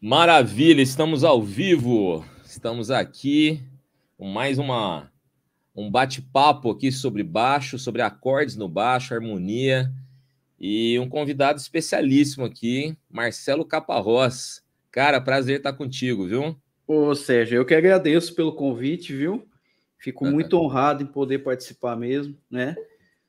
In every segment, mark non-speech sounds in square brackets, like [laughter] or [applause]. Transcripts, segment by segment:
Maravilha, estamos ao vivo. Estamos aqui com mais uma um bate-papo aqui sobre baixo, sobre acordes no baixo, harmonia e um convidado especialíssimo aqui, Marcelo Caparrós. Cara, prazer estar contigo, viu? Ô, Sérgio, eu que agradeço pelo convite, viu? Fico uhum. muito honrado em poder participar mesmo, né?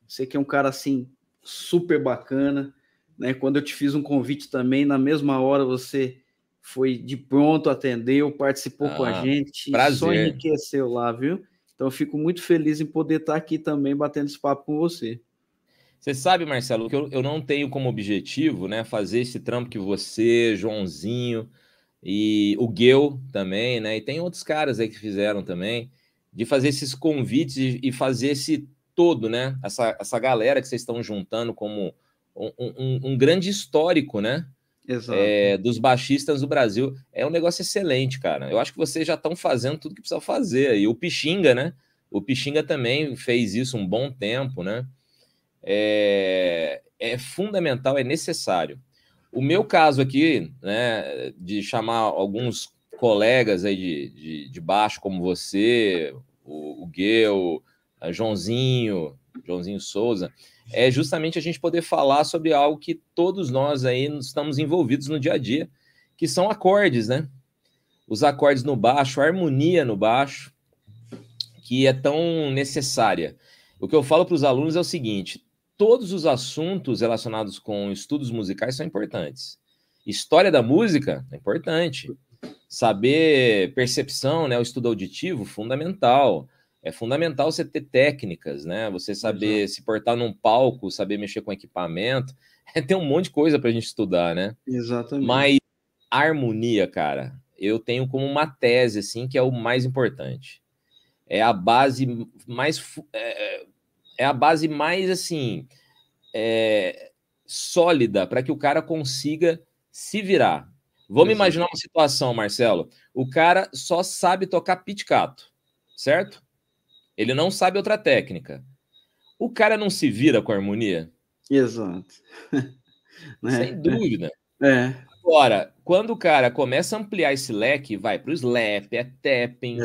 Você que é um cara assim super bacana, né? Quando eu te fiz um convite também, na mesma hora você foi de pronto, atendeu, participou ah, com a ah, gente, prazer. só enriqueceu lá, viu? Então fico muito feliz em poder estar aqui também batendo esse papo com você. Você sabe, Marcelo, que eu, eu não tenho como objetivo, né, fazer esse trampo que você, Joãozinho e o Gueu também, né, e tem outros caras aí que fizeram também, de fazer esses convites e, e fazer esse todo, né, essa, essa galera que vocês estão juntando como um, um, grande histórico, né? É, dos baixistas do Brasil. É um negócio excelente, cara. Eu acho que vocês já estão fazendo tudo que precisam fazer. E o Pixinga, né? O Pixinga também fez isso um bom tempo, né? É, é fundamental, é necessário. O meu caso aqui, né, de chamar alguns colegas aí de, de, de baixo, como você, o, o Joãozinho, Joãozinho Souza, é justamente a gente poder falar sobre algo que todos nós aí estamos envolvidos no dia a dia, que são acordes, né? Os acordes no baixo, a harmonia no baixo, que é tão necessária. O que eu falo para os alunos é o seguinte: todos os assuntos relacionados com estudos musicais são importantes. História da música é importante. Saber percepção, né, o estudo auditivo, fundamental é fundamental você ter técnicas, né? Você saber Exato. se portar num palco, saber mexer com equipamento. [laughs] É, tem um monte de coisa para a gente estudar, né? Exatamente. Mas harmonia, cara, eu tenho como uma tese, assim, que é o mais importante. É a base mais. É, é, é a base mais, assim. É, sólida para que o cara consiga se virar. Vamos Exato. imaginar uma situação, Marcelo. O cara só sabe tocar pitcato, certo? Ele não sabe outra técnica. O cara não se vira com a harmonia? Exato. [laughs] né? Sem dúvida. É. Agora, quando o cara começa a ampliar esse leque, vai para o slap, é tapping,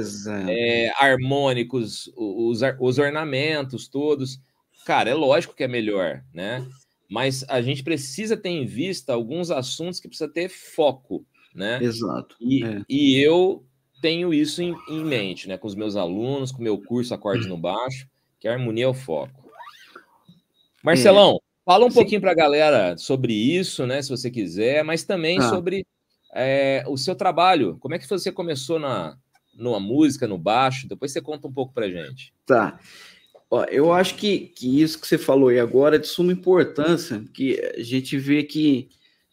é, harmônicos, os, os ornamentos todos. Cara, é lógico que é melhor, né? Mas a gente precisa ter em vista alguns assuntos que precisa ter foco, né? Exato. E, é. e eu tenho isso em, em, mente, né? Com os meus alunos, com o meu curso acorde no Baixo, que a harmonia é o foco. Marcelão, é. fala um Sim. pouquinho para a galera sobre isso, né? Se você quiser, mas também ah. sobre é, o seu trabalho. Como é que você começou na, na música, no baixo? Depois você conta um pouco para gente. Tá. Ó, eu acho que, que isso que você falou aí agora é de suma importância, que a gente vê que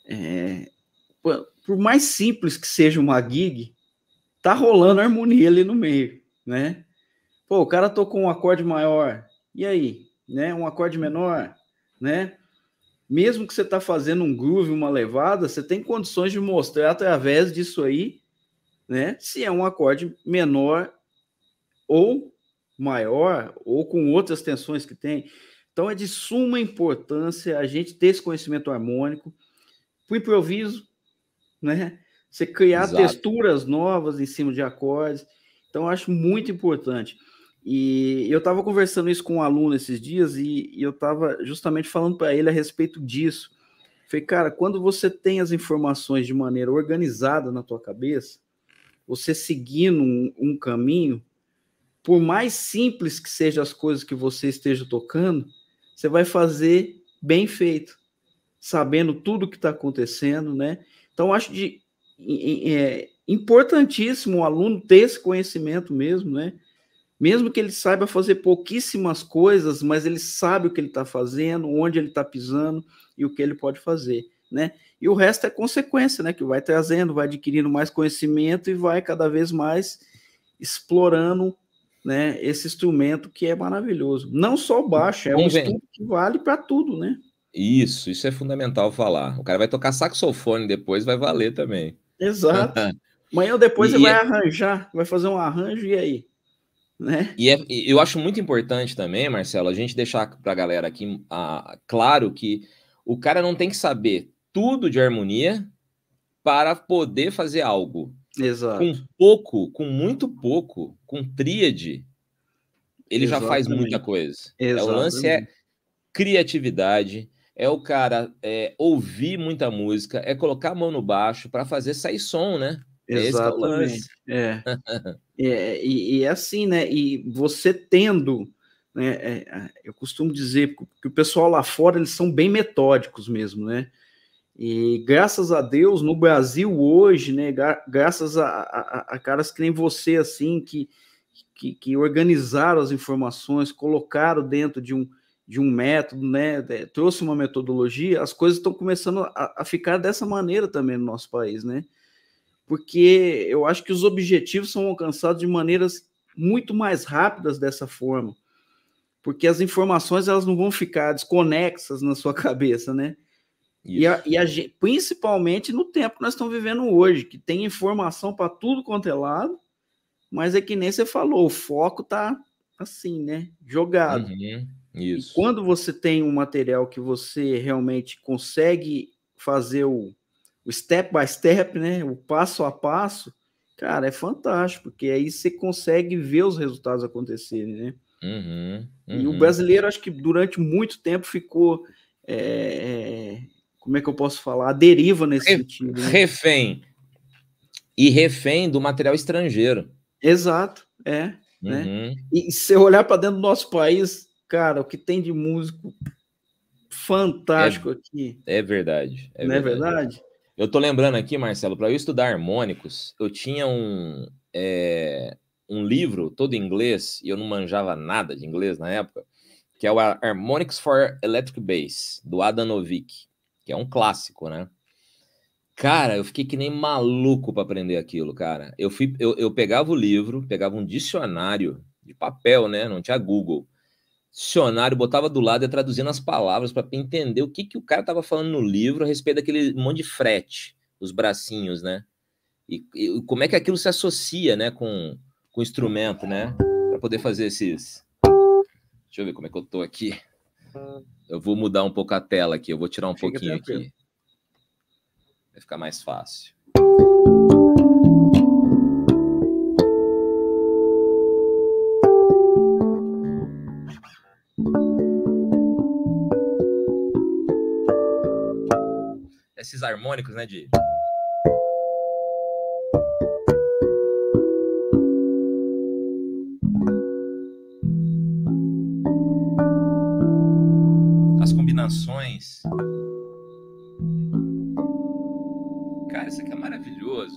é, por mais simples que seja uma gig, tá rolando harmonia ali no meio, né? Pô, o cara tocou um acorde maior, e aí, né? Um acorde menor, né? Mesmo que você tá fazendo um groove, uma levada, você tem condições de mostrar através disso aí, né? Se é um acorde menor ou maior ou com outras tensões que tem. Então é de suma importância a gente ter esse conhecimento harmônico o improviso, né? Você criar Exato. texturas novas em cima de acordes. Então, eu acho muito importante. E eu estava conversando isso com um aluno esses dias e, eu estava justamente falando para ele a respeito disso. Falei, cara, quando você tem as informações de maneira organizada na tua cabeça, você seguindo um, um caminho, por mais simples que sejam as coisas que você esteja tocando, você vai fazer bem feito, sabendo tudo o que está acontecendo, né? Então, acho de, é importantíssimo o aluno ter esse conhecimento mesmo, né? Mesmo que ele saiba fazer pouquíssimas coisas, mas ele sabe o que ele está fazendo, onde ele está pisando e o que ele pode fazer, né? E o resto é consequência, né? Que vai trazendo, vai adquirindo mais conhecimento e vai cada vez mais explorando né, esse instrumento que é maravilhoso. Não só o baixo, é um instrumento que vale para tudo, né? Isso, isso é fundamental falar. O cara vai tocar saxofone depois, vai valer também. Exato. Amanhã ou depois e, você vai é arranjar, vai fazer um arranjo e aí? Né? E, é, eu acho muito importante também, Marcelo, a gente deixar para a galera aqui claro que o cara não tem que saber tudo de harmonia para poder fazer algo. Exato. Com pouco, com muito pouco, com tríade, ele Exatamente. já faz muita coisa. Exatamente. É, o lance é criatividade, é o cara é, ouvir muita música, é colocar a mão no baixo para fazer sair som, né? É é Exatamente. É, é. [laughs] é e, e, é assim, né? E você tendo, né? É, eu costumo dizer que o pessoal lá fora eles são bem metódicos mesmo, né? E graças a Deus no Brasil hoje, né? Graças a, a, a caras que nem você assim que, que, que organizaram as informações, colocaram dentro de um de um método, né, é, trouxe uma metodologia, as coisas estão começando a, a, ficar dessa maneira também no nosso país, né? Porque eu acho que os objetivos são alcançados de maneiras muito mais rápidas dessa forma, porque as informações elas não vão ficar desconexas na sua [laughs] cabeça, né? Isso. E, a, e a, principalmente no tempo que nós estamos vivendo hoje, que tem informação para tudo quanto é lado, mas é que nem você falou, o foco tá assim, né? Jogado. Uhum. Isso. E quando você tem um material que você realmente consegue fazer o, o step by step, né? O passo a passo, cara, é fantástico, porque aí você consegue ver os resultados acontecerem, né? Uhum, uhum. E o uhum. brasileiro, acho que durante muito tempo ficou. É, é, como é que eu posso falar? A deriva nesse Re, sentido. Né? Refém. E refém do material estrangeiro. Exato, é. Né? Uhum. Né? E se olhar para dentro do nosso país, cara, o que tem de músico fantástico é, aqui. É verdade. É Não é verdade. é verdade? Eu tô lembrando aqui, Marcelo, para eu estudar harmônicos, eu tinha um, é, um livro todo em inglês, e eu não manjava nada de inglês na época, que é o Harmonics for Electric Bass, do Adam Novick, que é um clássico, né? Cara, eu fiquei que nem maluco para aprender aquilo, cara. Eu, fui, eu, eu pegava o livro, pegava um dicionário de papel, né? Não tinha Google dicionário, botava do lado e traduzia nas palavras para entender o que, que o cara estava falando no livro a respeito daquele monte de frete, os bracinhos, né? E, e como é que aquilo se associa, né, com, com o instrumento, né? Para poder fazer esses. Deixa eu ver como é que eu tô aqui. Eu vou mudar um pouco a tela aqui, eu vou tirar um pouquinho aqui. Vai ficar mais fácil. esses harmônicos, né? De... As combinações. Cara, isso aqui é maravilhoso.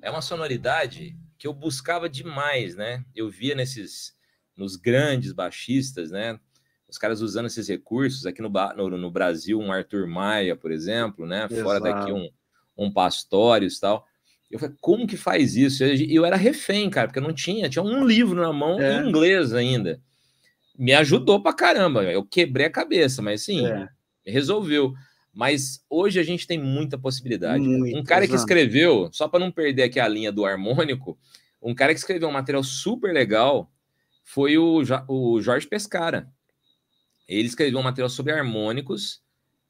É uma sonoridade que eu buscava demais, né? Eu via nesses nos grandes baixistas, né? os caras usando esses recursos aqui no, no, no Brasil, um Arthur Maia, por exemplo, né? Exato. Fora daqui um, um Pastórios e tal. Eu falei, como que faz isso? eu era refém, cara, porque eu não tinha, tinha um livro na mão é. em inglês ainda. Me ajudou pra caramba, eu quebrei a cabeça, mas sim, é. resolveu. Mas hoje a gente tem muita possibilidade. Muito, um cara exato. que escreveu, só para não perder aqui a linha do harmônico, um cara que escreveu um material super legal foi o, o Jorge Pescara. Ele escreveu um material sobre harmônicos,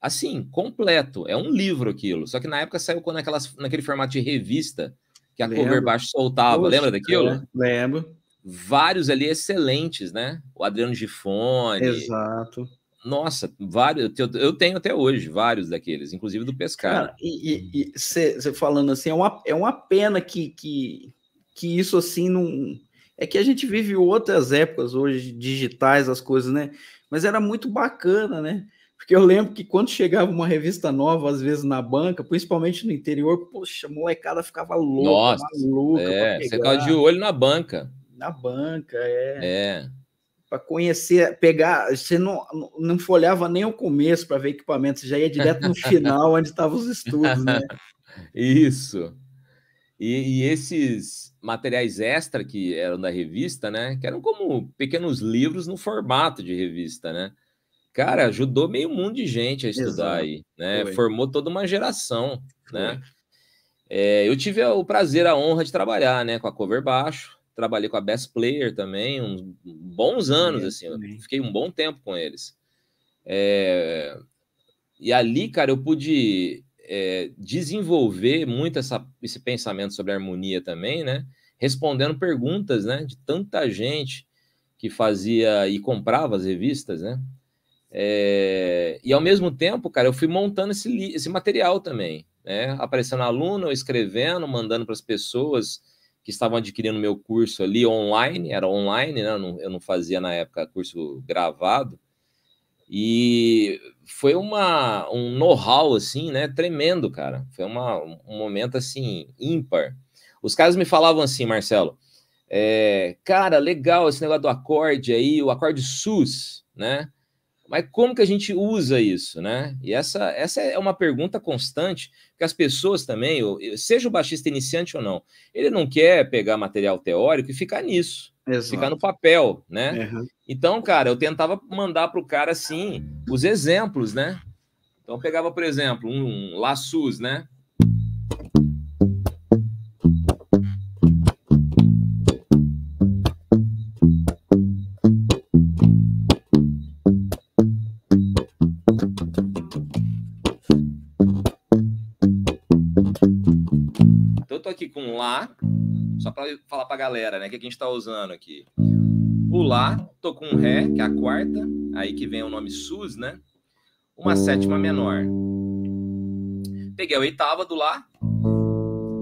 assim, completo. É um livro aquilo. Só que na época saiu aquelas, naquele formato de revista que a lembro. cover baixo soltava. Lembra daquilo? É, lembro. Vários ali excelentes, né? O Adriano Gifone. Exato. Nossa, vários. Eu tenho até hoje vários daqueles, inclusive do Pescar. Cara, e você falando assim, é uma, é uma pena que, que, que isso assim não é que a gente vive outras épocas hoje, digitais, as coisas, né? Mas era muito bacana, né? Porque eu lembro que quando chegava uma revista nova, às vezes na banca, principalmente no interior, poxa, a molecada ficava louca, Nossa, maluca. É, você ficava de olho na banca. Na banca, é. É. Para conhecer, pegar. Você não, não folhava nem o começo para ver equipamento, você já ia direto no [laughs] final, onde estavam os estudos, né? Isso. E, e esses, materiais extra que eram da revista, né? Que eram como pequenos livros no formato de revista, né? Cara, ajudou meio mundo de gente a estudar Exato. aí, né? Foi. Formou toda uma geração, né. Foi. né? É, eu tive o prazer, a honra de trabalhar, né? Com a Cover Baixo, trabalhei com a Best Player também, uns bons anos, assim. Eu fiquei um bom tempo com eles. É... E ali, cara, eu pude é, desenvolver muito essa, esse pensamento sobre harmonia também, né? Respondendo perguntas, né? De tanta gente que fazia e comprava as revistas, né? É, e ao mesmo tempo, cara, eu fui montando esse, esse material também, né? Aparecendo aluno, escrevendo, mandando para as pessoas que estavam adquirindo meu curso ali online, era online, né? Eu não, eu não fazia na época curso gravado. E foi uma, um know-how, assim, né? Tremendo, cara. Foi uma, um momento, assim, ímpar. Os caras me falavam assim, Marcelo, é, cara, legal esse negócio do acorde aí, o acorde SUS, né? Mas como que a gente usa isso, né? E essa, essa é uma pergunta constante, que as pessoas também, seja o baixista iniciante ou não, ele não quer pegar material teórico e ficar nisso. Exato. ficar no papel, né? Uhum. Então, cara, eu tentava mandar para o cara assim os exemplos, né? Então, pegava, por exemplo, um, um né? Só para falar para a galera, né? O que, que a gente está usando aqui? O Lá, tô com um Ré, que é a quarta, aí que vem o nome SUS, né? Uma sétima menor. Peguei a oitava do Lá,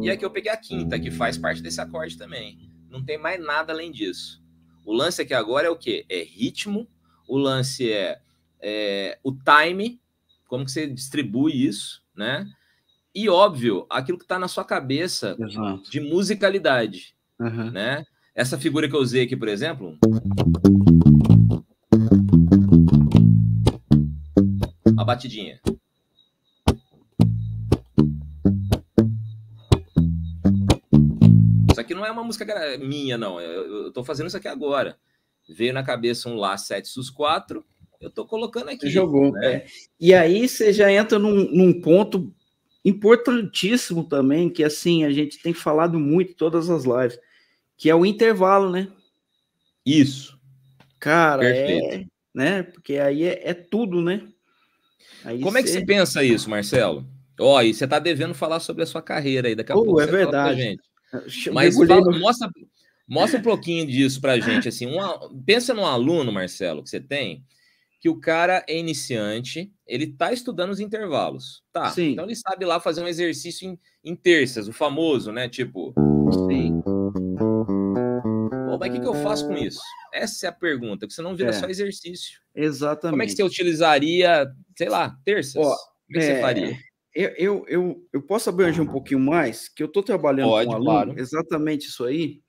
e aqui eu peguei a quinta, que faz parte desse acorde também. Não tem mais nada além disso. O lance aqui agora é o quê? É ritmo, o lance é, é o time, como que você distribui isso, né? e, óbvio, aquilo que está na sua cabeça Exato. de musicalidade. Uhum. Né? Essa figura que eu usei aqui, por exemplo. A batidinha. Isso aqui não é uma música minha, não. Eu estou fazendo isso aqui agora. Veio na cabeça um Lá 7 sus 4, eu estou colocando aqui. Jogou. Né? É. E aí você já entra num, num ponto importantíssimo também, que assim, a gente tem falado muito todas as lives, que é o intervalo, né? Isso. Cara, é, Perfeito. é, né? Porque aí é, é tudo, né? Aí Como cê... é que você pensa isso, Marcelo? Ó, oh, e você tá devendo falar sobre a sua carreira aí daqui a pouco. É verdade. gente ah, Mas fala, no... mostra, mostra um pouquinho disso pra gente, [laughs] assim, uma, pensa num aluno, Marcelo, que você tem, que o cara é iniciante, ele tá estudando os intervalos. Tá. Sim. Então ele sabe lá fazer um exercício em, em terças, o famoso, né? Tipo. Sim. mas o que, que eu faço com isso? Essa é a pergunta, que você não vira é. só exercício. Exatamente. Como é que você utilizaria, sei lá, terças? Ó, Como é que você é, faria? Eu, eu, eu, posso abranger um pouquinho mais, que eu estou trabalhando Pode, com um aluno, claro. exatamente isso aí,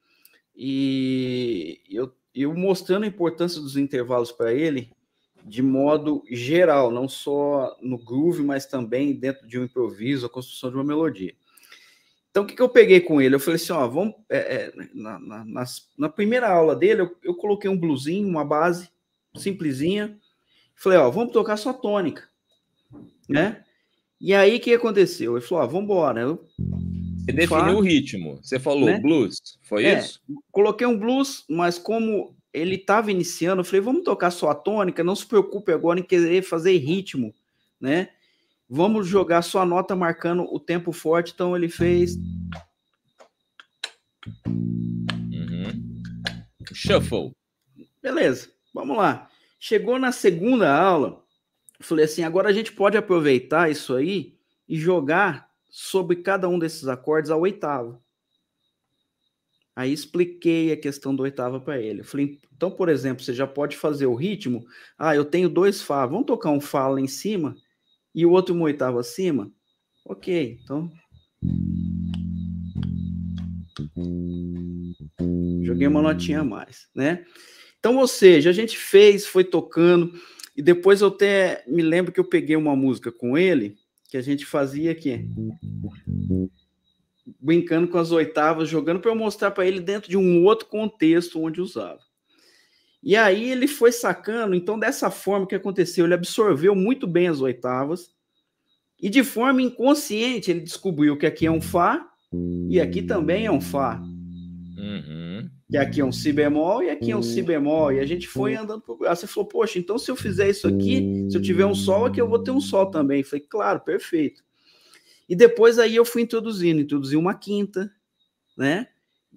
e eu, eu mostrando a importância dos intervalos para ele, de modo geral, não só no groove, mas também dentro de um improviso, a construção de uma melodia. Então, o que, que eu peguei com ele? Eu falei assim, ó, vamos... É, é, na, na, nas, na, primeira aula dele, eu, eu coloquei um bluesinho, uma base simplesinha, falei, ó, vamos tocar só tônica, né? E aí, o que aconteceu? Ele falou, ó, vamos embora. Eu... Você definiu Fá, o ritmo, você falou né? blues, foi é, isso? Coloquei um blues, mas como ele estava iniciando, eu falei, vamos tocar só a tônica, não se preocupe agora em querer fazer ritmo, né? Vamos jogar só a nota marcando o tempo forte, então ele fez... Uhum. Shuffle. Beleza, vamos lá. Chegou na segunda aula, falei assim, agora a gente pode aproveitar isso aí e jogar sobre cada um desses acordes a oitava. Aí expliquei a questão do oitava para ele. Eu falei, então, por exemplo, você já pode fazer o ritmo. Ah, eu tenho dois Fá, vamos tocar um Fá lá em cima e o outro uma oitava acima? Ok, então. Joguei uma notinha a mais, né? Então, ou seja, a gente fez, foi tocando, e depois eu até me lembro que eu peguei uma música com ele que a gente fazia aqui brincando com as oitavas, jogando para eu mostrar para ele dentro de um outro contexto onde usava. E aí ele foi sacando, então dessa forma que aconteceu, ele absorveu muito bem as oitavas e de forma inconsciente ele descobriu que aqui é um fá e aqui também é um fá. Uhum. E aqui é um si bemol e aqui é um si bemol. E a gente foi andando por graça. Você falou, poxa, então se eu fizer isso aqui, se eu tiver um sol aqui, eu vou ter um sol também. Eu falei, claro, perfeito. E depois aí eu fui introduzindo, introduzi uma quinta, né?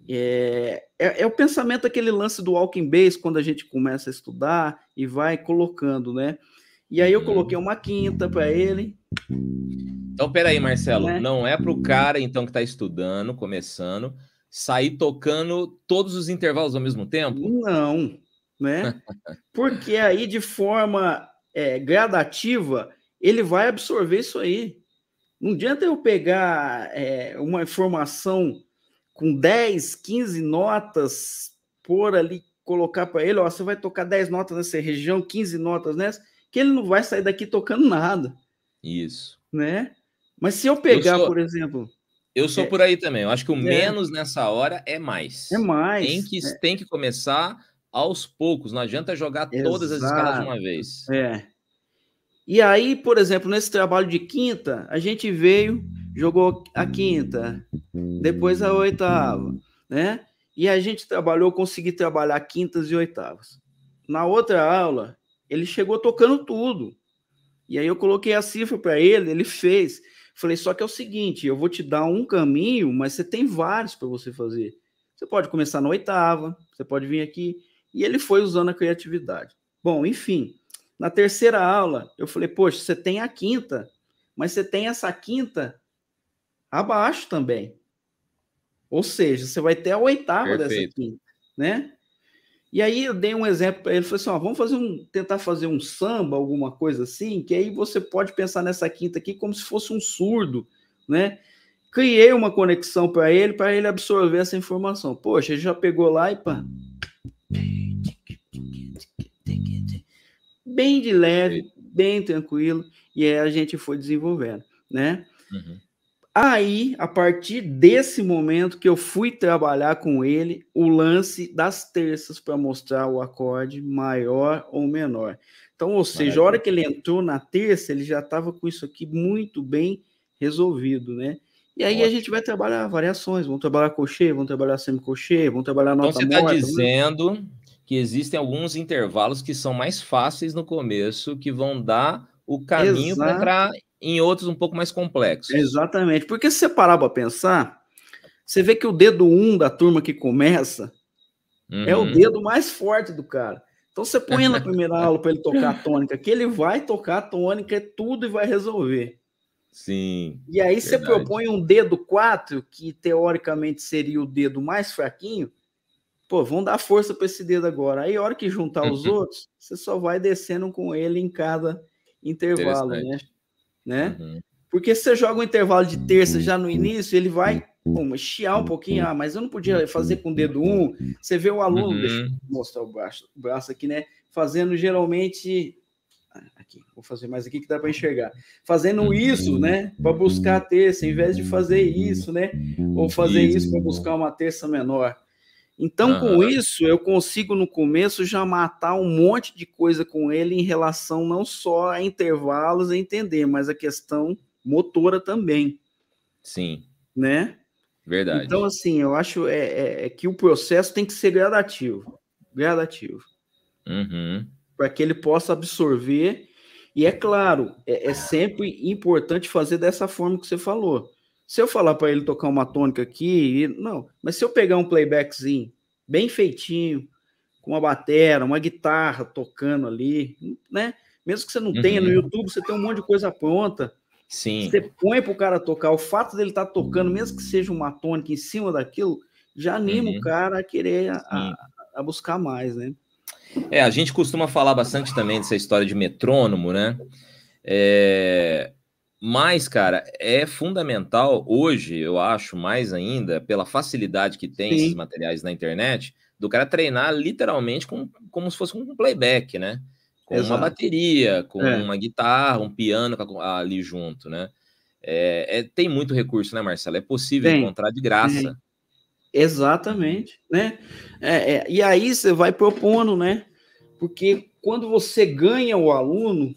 É, é, é, o pensamento aquele lance do walking bass quando a gente começa a estudar e vai colocando, né? E aí eu uhum. coloquei uma quinta para ele. Então, peraí, Marcelo, né? não é para o cara então que está estudando, começando, sair tocando todos os intervalos ao mesmo tempo? Não, né? [laughs] Porque aí de forma é, gradativa ele vai absorver isso aí. Não adianta eu pegar é, uma informação com 10, 15 notas, por ali, colocar para ele, ó, você vai tocar 10 notas nessa região, 15 notas nessa, que ele não vai sair daqui tocando nada. Isso. Né? Mas se eu pegar, eu sou, por exemplo. Eu sou é, por aí também. Eu acho que o é, menos nessa hora é mais. É mais. Tem que, é. tem que começar aos poucos. Não adianta jogar Exato. todas as escalas de uma vez. É. E aí, por exemplo, nesse trabalho de quinta, a gente veio, jogou a quinta, depois a oitava, né? E a gente trabalhou, consegui trabalhar quintas e oitavas. Na outra aula, ele chegou tocando tudo. E aí eu coloquei a cifra para ele, ele fez. Falei, só que é o seguinte, eu vou te dar um caminho, mas você tem vários para você fazer. Você pode começar na oitava, você pode vir aqui. E ele foi usando a criatividade. Bom, enfim, na terceira aula, eu falei, poxa, você tem a quinta, mas você tem essa quinta abaixo também. Ou seja, você vai ter a oitava Perfeito. dessa quinta, né? E aí eu dei um exemplo para ele, falei assim, ó, vamos fazer um, tentar fazer um samba, alguma coisa assim, que aí você pode pensar nessa quinta aqui como se fosse um surdo, né? Criei uma conexão para ele, para ele absorver essa informação. Poxa, ele já pegou lá e pá bem de leve, bem tranquilo, e aí a gente foi desenvolvendo, né? Uhum. Aí, a partir desse momento que eu fui trabalhar com ele, o lance das terças para mostrar o acorde maior ou menor. Então, ou seja, Maravilha. a hora que ele entrou na terça, ele já estava com isso aqui muito bem resolvido, né? E aí Ótimo. a gente vai trabalhar variações, vamos trabalhar cochê, vamos trabalhar semicochê, vamos trabalhar então, nota Então você está dizendo que existem alguns intervalos que são mais fáceis no começo, que vão dar o caminho para entrar em outros um pouco mais complexos. Exatamente. Porque se você parar para pensar, você vê que o dedo 1 um da turma que começa uhum. é o uhum. dedo mais forte do cara. Então você põe na [laughs] primeira aula para ele tocar a tônica, que ele vai tocar a tônica, é tudo e vai resolver. Sim. E aí verdade. você propõe um dedo 4, que teoricamente seria o dedo mais fraquinho, pô, vão dar força para esse dedo agora. Aí, a hora que juntar uhum. os [laughs] outros, você só vai descendo com ele em cada intervalo, né? né? Uhum. Porque se você joga um intervalo de terça já no uhum. início, ele vai pum, chiar um pouquinho. Ah, mas eu não podia fazer com o dedo um. Você vê o aluno, uhum. deixa eu mostrar o braço, o braço aqui, né? Fazendo geralmente. Ah, aqui, vou fazer mais aqui que dá para enxergar. Fazendo isso, uhum. né? Para buscar a terça, em vez de fazer isso, né? Ou fazer isso para buscar uma terça menor. Então, uhum. com isso, eu consigo no começo já matar um monte de coisa com ele em relação não só a intervalos a entender, mas a questão motora também. Sim. Né? Verdade. Então, assim, eu acho é, é, é que o processo tem que ser gradativo. Gradativo. Uhum. Para que ele possa absorver. E é claro, é, é ah. sempre importante fazer dessa forma que você falou se eu falar para ele tocar uma tônica aqui, não. Mas se eu pegar um playbackzinho bem feitinho, com uma batera, uma guitarra tocando ali, né? Mesmo que você não uhum. tenha no uhum. YouTube, você tem um monte de coisa pronta. Sim. Você põe para o cara tocar. O fato dele estar tá tocando, mesmo que seja uma tônica em cima daquilo, já anima uhum. o cara a querer a, a buscar mais, né? É, a gente costuma falar bastante também dessa história de metrônomo, né? É, mas, cara, é fundamental hoje, eu acho, mais ainda, pela facilidade que tem Sim. esses materiais na internet, do cara treinar literalmente com, como se fosse um playback, né? Com Exato. uma bateria, com é. uma guitarra, um piano ali junto, né? É, é, tem muito recurso, né, Marcelo? É possível tem. encontrar de graça. Exatamente, né? É, é, e aí você vai propondo, né? Porque quando você ganha o aluno,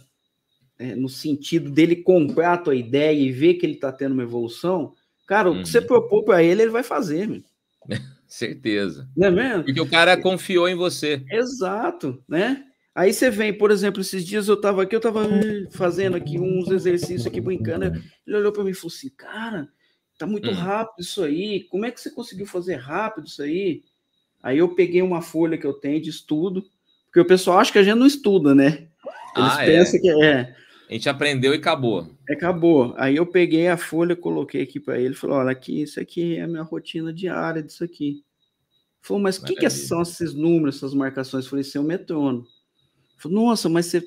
é, no sentido dele comprar a tua ideia e ver que ele está tendo uma evolução, cara, uhum. o que você uhum. propôs para ele, ele vai fazer, meu. [laughs] Certeza. Não é mesmo? Porque o cara confiou em você. Exato, né? Aí você vem, por exemplo, esses dias eu estava aqui, eu estava hum, fazendo aqui uns exercícios aqui brincando, né? ele olhou para mim e falou assim, cara, tá muito uhum. rápido isso aí, como é que você conseguiu fazer rápido isso aí? Aí eu peguei uma folha que eu tenho de estudo, porque o pessoal acha que a gente não estuda, né? Eles ah, é. pensam é? que é. é. A gente aprendeu e acabou. É, acabou. Aí eu peguei a folha, coloquei aqui para ele, falou: olha, aqui, isso aqui é a minha rotina diária disso aqui. Falou, mas o que, que são esses números, essas marcações? Eu falei, isso é o metrônomo. Falei, nossa, mas você,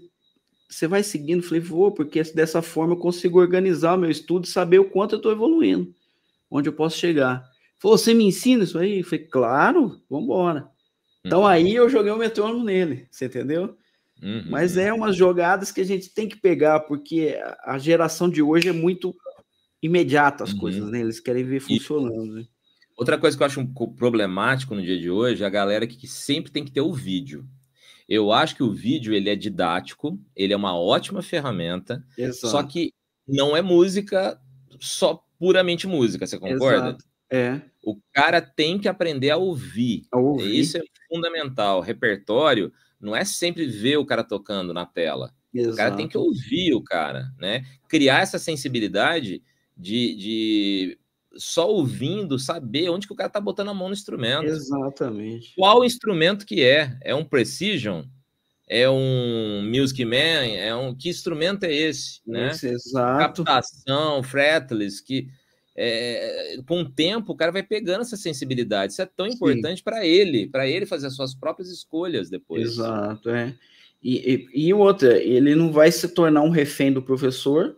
você vai seguindo? Eu falei, vou, porque dessa forma eu consigo organizar o meu estudo e saber o quanto eu estou evoluindo, onde eu posso chegar. Falou, você me ensina isso aí? Eu falei, claro, vamos embora. Então uhum. aí eu joguei o metrônomo nele, você entendeu? Uhum. Mas é umas jogadas que a gente tem que pegar, porque a geração de hoje é muito imediata as uhum. coisas, né? Eles querem ver funcionando. Né? Outra coisa que eu acho problemático no dia de hoje é a galera que sempre tem que ter o vídeo. Eu acho que o vídeo ele é didático, ele é uma ótima ferramenta, Exato. só que não é música só puramente música, você concorda? Exato. É. O cara tem que aprender a ouvir. a ouvir. Isso é fundamental. Repertório não é sempre ver o cara tocando na tela. Exato. O cara tem que ouvir o cara, né? Criar essa sensibilidade de, de só ouvindo saber onde que o cara tá botando a mão no instrumento. Exatamente. Qual instrumento que é? É um precision? É um music man? É um que instrumento é esse, né? exato. Captação, fretless, que é, com o tempo, o cara vai pegando essa sensibilidade. Isso é tão importante para ele, para ele fazer as suas próprias escolhas depois. Exato, é. E, e, e, outra, ele não vai se tornar um refém do professor,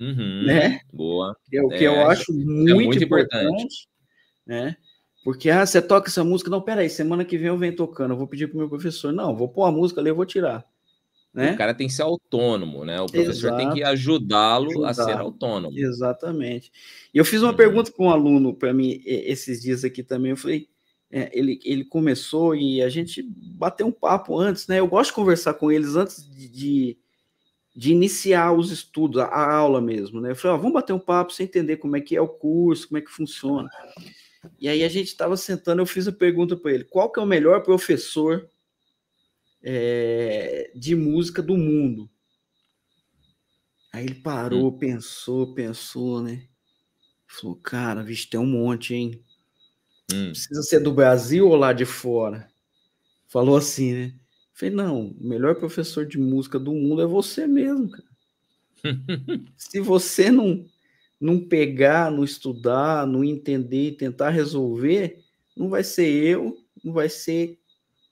uhum, né? Boa. É o que é, eu acho é muito, muito importante, importante, né? Porque, ah, você toca essa música, não, peraí, semana que vem eu venho tocando, eu vou pedir pro meu professor, não, vou pôr a música ali, eu vou tirar. Né? O cara tem que ser autônomo, né? O professor Exato. tem que ajudá-lo a ser autônomo. Exatamente. E eu fiz uma uhum. pergunta com um aluno para mim esses dias aqui também. Eu falei, é, ele, ele começou e a gente bateu um papo antes, né? Eu gosto de conversar com eles antes de, de, de iniciar os estudos, a, a, aula mesmo, né? Eu falei, ó, vamos bater um papo sem entender como é que é o curso, como é que funciona. E aí a gente estava sentando, eu fiz a pergunta para ele: qual que é o melhor professor é, de música do mundo. Aí ele parou, hum. pensou, pensou, né? Falou, cara, vixe, tem um monte, hein? Hum. Precisa ser do Brasil ou lá de fora? Falou assim, né? Falei, não, o melhor professor de música do mundo é você mesmo, cara. [laughs] Se você não, não pegar, não estudar, não entender e tentar resolver, não vai ser eu, não vai ser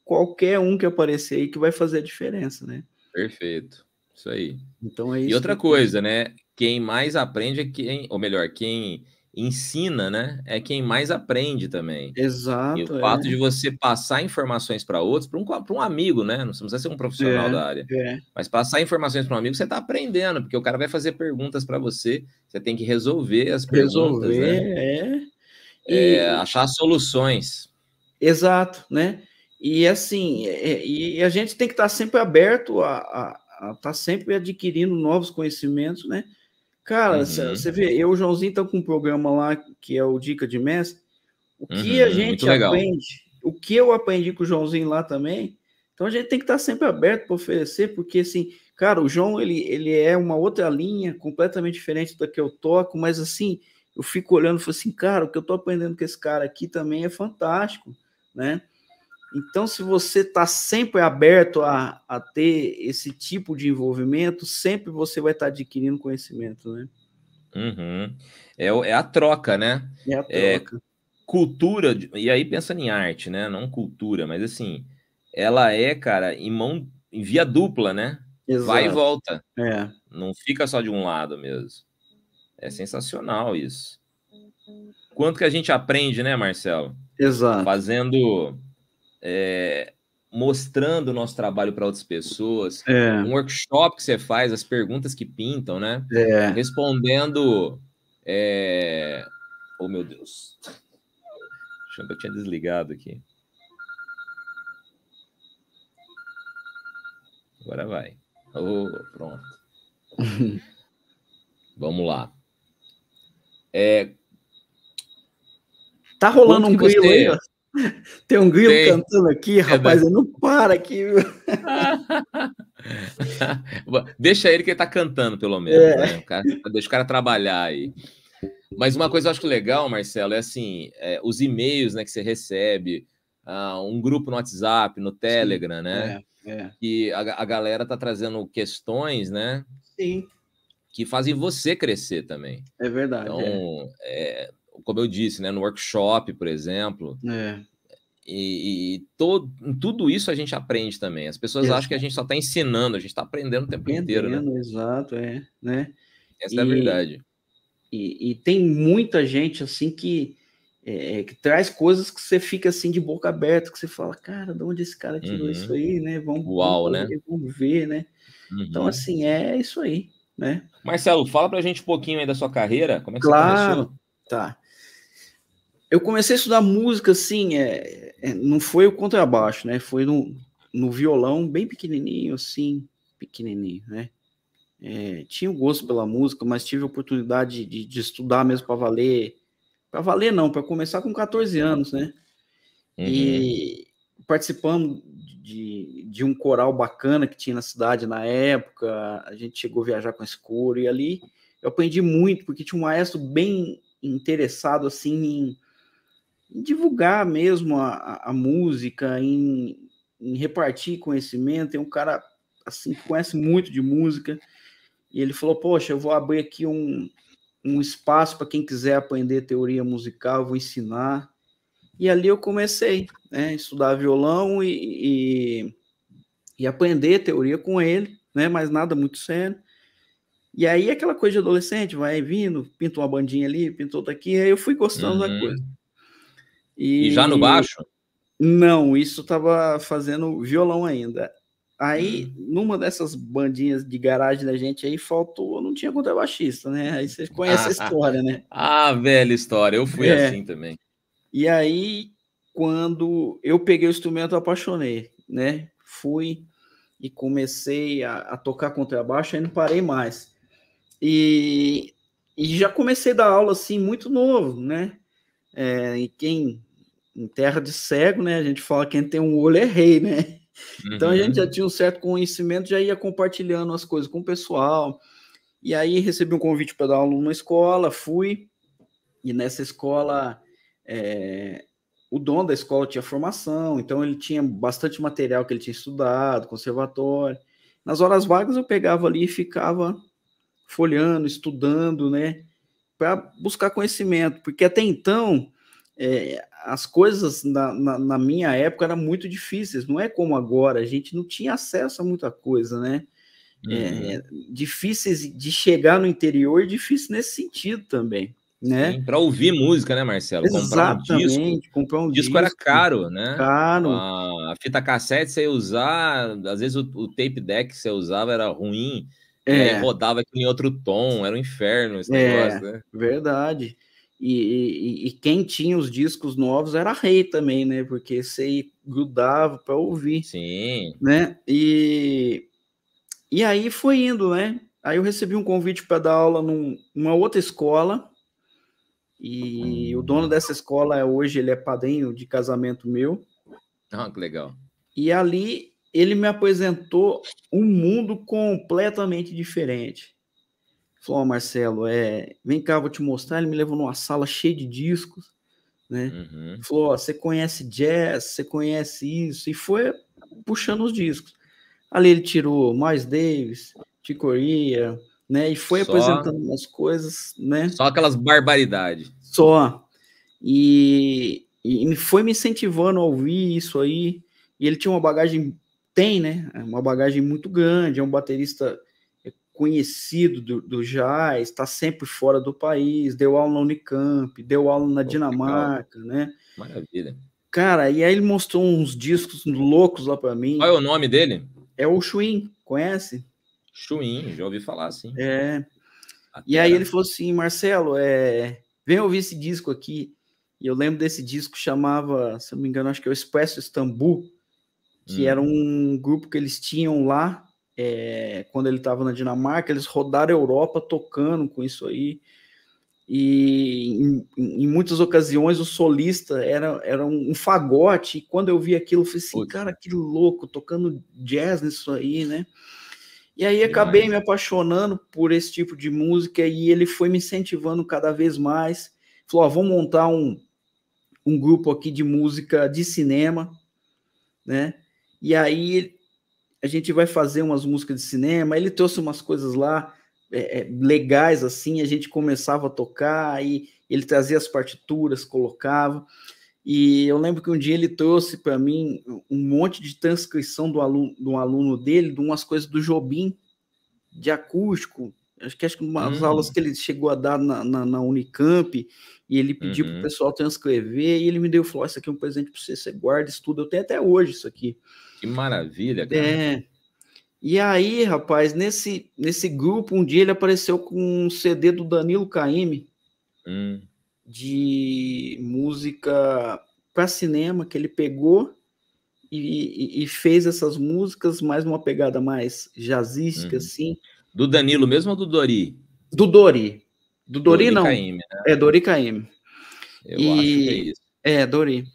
qualquer um que aparecer aí que vai fazer a diferença, né? Perfeito. Isso aí. Então é isso. E outra que... coisa, né? Quem mais aprende é quem, ou melhor, quem ensina, né? É quem mais aprende também. Exato. E o é. fato de você passar informações para outros, para um, um amigo, né? Não precisa ser um profissional é, da área. É. Mas passar informações para um amigo, você está aprendendo, porque o cara vai fazer perguntas para você, você tem que resolver as perguntas. Resolver, né? é. E... é. Achar soluções. Exato, né? E assim, é, é, e, a gente tem que estar tá sempre aberto a, estar tá sempre adquirindo novos conhecimentos, né? Cara, uhum. você vê, eu e o Joãozinho estão com um programa lá que é o Dica de Mestre. O que uhum, a gente aprende, o que eu aprendi com o Joãozinho lá também. Então a gente tem que estar tá sempre aberto para oferecer, porque assim, cara, o João ele, ele é uma outra linha completamente diferente da que eu toco, mas assim, eu fico olhando e falo assim, cara, o que eu estou aprendendo com esse cara aqui também é fantástico, né? Então, se você está sempre aberto a, a ter esse tipo de envolvimento, sempre você vai estar tá adquirindo conhecimento, né? Uhum. É, é, a troca, né? É a é, troca. É, cultura, e aí pensando em arte, né? Não cultura, mas assim, ela é, cara, em mão, em via dupla, né? Exato. Vai e volta. É. Não fica só de um lado mesmo. É sensacional isso. Quanto que a gente aprende, né, Marcelo? Exato. Fazendo é, mostrando o nosso trabalho para outras pessoas. É. Um workshop que você faz, as perguntas que pintam, né? É. Respondendo. É... Oh, meu Deus. Achando que eu tinha desligado aqui. Agora vai. Oh, pronto. [laughs] Vamos lá. É... Tá rolando um grilo você... aí, ó. Tem um grilo Tem. cantando aqui, é rapaz, é eu não para aqui. [laughs] Deixa ele que ele tá cantando, pelo menos. É. Né? O cara, deixa o cara trabalhar aí. Mas uma coisa eu acho legal, Marcelo, é assim: é, os e-mails né, que você recebe, uh, um grupo no WhatsApp, no Telegram, Sim, né? É, é. a, a, galera tá trazendo questões, né? Sim. Que fazem você crescer também. É verdade. Então, é, é como eu disse, né, no workshop, por exemplo. É. E, e todo, tudo isso a gente aprende também. As pessoas exato. acham que a gente só está ensinando, a gente está aprendendo o tempo aprendendo, inteiro, né? Exato, é, né? Essa e, é a verdade. E, e, tem muita gente assim que, é, é, que traz coisas que você fica assim de boca aberta, que você fala, cara, de onde esse cara tirou uhum. isso aí, né? Vamos, Uau, vamos, né? vamos ver, né? Então, uhum. Então, assim, é isso aí, né? Marcelo, fala pra gente um pouquinho aí da sua carreira, como é que claro. você começou? Tá eu comecei a estudar música, assim, é, é, não foi o contrabaixo, né? Foi no, no violão, bem pequenininho, assim, pequenininho, né? É, tinha o um gosto pela música, mas tive a oportunidade de, de estudar mesmo para valer. Para valer, não, para começar com 14 anos, né? Uhum. E participando de, de um coral bacana que tinha na cidade na época, a gente chegou a viajar com esse coro, e ali eu aprendi muito, porque tinha um maestro bem interessado assim em em divulgar mesmo a, a música, em, em, repartir conhecimento. É um cara assim que conhece muito de música e ele falou: Poxa, eu vou abrir aqui um, um espaço para quem quiser aprender teoria musical, vou ensinar. E ali eu comecei né, estudar violão e, e, e aprender teoria com ele, né, mas nada muito sério. E aí aquela coisa de adolescente, vai vindo, pinta uma bandinha ali, pinta outra aqui, aí eu fui gostando uhum. da coisa. E, e já no baixo? Não, isso estava fazendo violão ainda. Aí, hum. numa dessas bandinhas de garagem da gente aí, faltou, não tinha contrabaixista, né? Aí você conhece ah, a história, né? [laughs] Ah, velha história, eu fui é. assim também. E aí, quando eu peguei o instrumento, eu apaixonei, né? Fui e comecei a, a tocar contrabaixo, aí não parei mais. E, e já comecei a dar aula, assim, muito novo, né? É, e quem em terra de cego, né? A gente fala quem tem um olho é rei, né? Uhum. Então a gente já tinha um certo conhecimento, já ia compartilhando as coisas com o pessoal. E aí recebi um convite para dar aula numa escola, fui, e nessa escola é, o dono da escola tinha formação, então ele tinha bastante material que ele tinha estudado, conservatório. Nas horas vagas eu pegava ali e ficava folhando, estudando, né? Para buscar conhecimento, porque até então é, as coisas na, na, na, minha época eram muito difíceis, não é como agora, a gente não tinha acesso a muita coisa, né? É, uhum. difíceis de chegar no interior, difícil nesse sentido também, né? Para ouvir música, né, Marcelo? Exatamente, comprar um disco, comprar um disco, disco era caro, né? Caro. A, fita cassete você ia usar, às vezes o, o tape deck que você usava era ruim, é. Eh, rodava em outro tom, era um inferno esse é, negócio, né? Verdade. E, e, e, quem tinha os discos novos era rei também, né? Porque você grudava para ouvir. Sim. Né? E, e aí foi indo, né? Aí eu recebi um convite para dar aula numa num, outra escola. E o dono dessa escola é hoje ele é padrinho de casamento meu. Ah, que legal. E ali ele me apresentou um mundo completamente diferente. Falou, oh, Marcelo, é, vem cá, vou te mostrar. Ele me levou numa sala cheia de discos, né? Uhum. Falou, oh, você conhece jazz, você conhece isso, e foi puxando os discos. Ali ele tirou Miles Davis, Ticoria, né? E foi Só... apresentando umas coisas, né? Só aquelas barbaridades. Só. E, e foi me incentivando a ouvir isso aí. E ele tinha uma bagagem, tem, né? É uma bagagem muito grande, é um baterista conhecido do, do jazz, está sempre fora do país, deu aula na Unicamp, deu aula na Dinamarca, né? Maravilha. Cara, e aí ele mostrou uns discos loucos lá para mim. Qual é o nome dele? É o Chuin, conhece? Chuin, já ouvi falar, sim. É. Até e aí era. ele falou assim, Marcelo, é... vem ouvir esse disco aqui. E eu lembro desse disco chamava, se não me engano, acho que é o Expresso Istambul, que hum. era um grupo que eles tinham lá é, quando ele estava na Dinamarca, eles rodaram a Europa tocando com isso aí. E em, em muitas ocasiões o solista era, era um, fagote. E quando eu vi aquilo, eu falei assim: Putz. cara, que louco, tocando jazz nisso aí, né? E aí acabei me apaixonando por esse tipo de música e ele foi me incentivando cada vez mais. Falou: ó, vamos montar um, um grupo aqui de música de cinema, né? E aí a gente vai fazer umas músicas de cinema. Ele trouxe umas coisas lá é, é, legais, assim, a gente começava a tocar e ele trazia as partituras, colocava. E eu lembro que um dia ele trouxe para mim um monte de transcrição do aluno, de um aluno dele, de umas coisas do Jobim, de acústico. Acho que acho que umas uhum. aulas que ele chegou a dar na, na, na Unicamp, e ele pediu uhum. para o pessoal transcrever, e ele me deu e falou: Isso aqui é um presente para você, você guarda, estuda. Eu tenho até hoje isso aqui. Que maravilha, cara. É. E aí, rapaz, nesse, nesse grupo, um dia ele apareceu com um CD do Danilo Caime hum. de música para cinema que ele pegou e, e, fez essas músicas, mais uma pegada mais jazzística, hum. assim. Do Danilo mesmo ou do Dori? Do Dori. Do Dori, Dori não. né? É, Dori Caime. Eu e... acho que é isso. É, Dori.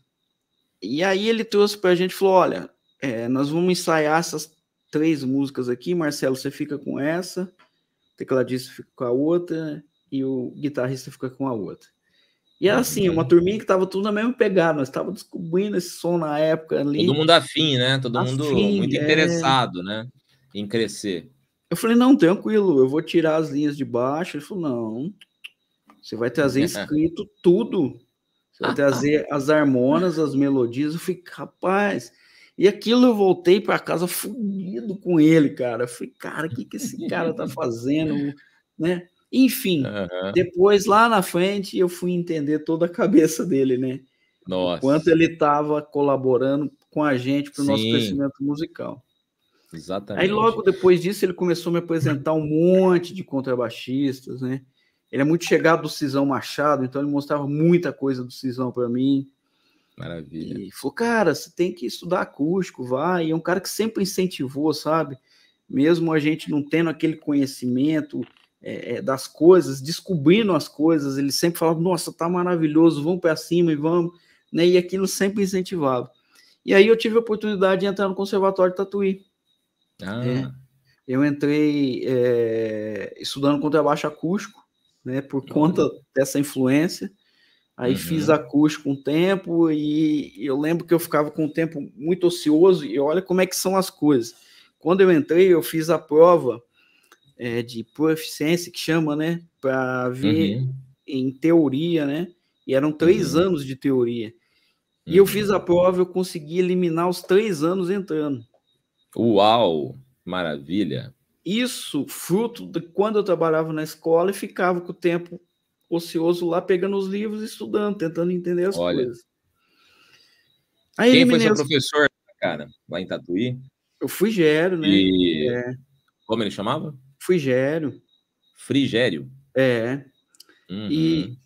E aí ele trouxe para a gente e falou: olha, é, nós vamos ensaiar essas três músicas aqui. Marcelo, você fica com essa, o tecladista fica com a outra e o guitarrista fica com a outra. E era assim, uma turminha que tava tudo na mesma pegada, nós estávamos descobrindo esse som na época ali. Todo mundo afim, né? Todo afim, mundo muito é... interessado, né? Em crescer. Eu falei, não, tranquilo, eu vou tirar as linhas de baixo. Ele falou, não, você vai trazer [laughs] escrito tudo. Você vai trazer as harmonas, as melodias. Eu falei, rapaz, e aquilo eu voltei para casa fugido com ele, cara. Eu falei, cara, o que, que esse cara tá [laughs] fazendo? né? Enfim, depois lá na frente eu fui entender toda a cabeça dele, né? Nossa. Enquanto quanto ele estava colaborando com a gente para o nosso crescimento musical. Exatamente. Aí logo depois disso ele começou a me apresentar um monte de contrabaixistas, né? Ele é muito chegado do Cisão Machado, então ele mostrava muita coisa do Cisão para mim. Maravilha. E falou, cara, você tem que estudar acústico, vai. E é um cara que sempre incentivou, sabe? Mesmo a gente não tendo aquele conhecimento é, é das coisas, descobrindo as coisas, ele sempre falava, nossa, tá maravilhoso, vamos para cima e vamos. Né? E aquilo sempre incentivava. E aí eu tive a oportunidade de entrar no Conservatório de Tatuí. Ah. É, eu entrei é, estudando contrabaixo acústico, né, por conta dessa influência. Aí uhum. fiz acústico um tempo e eu lembro que eu ficava com um tempo muito ocioso e olha como é que são as coisas. Quando eu entrei, eu fiz a prova é, de proficiência, que chama, né? Para ver uhum. em teoria, né? E eram três uhum. anos de teoria. E eu fiz a uhum. prova, eu consegui eliminar os três anos entrando. Uau! Maravilha! Isso fruto de quando eu trabalhava na escola e ficava com o tempo ocioso lá, pegando os livros e estudando, tentando entender as Olha. coisas. Aí, Quem foi seu professor, cara, lá em Tatuí? fui gero né? E... É. Como ele chamava? gero Frigério? É. Uhum. E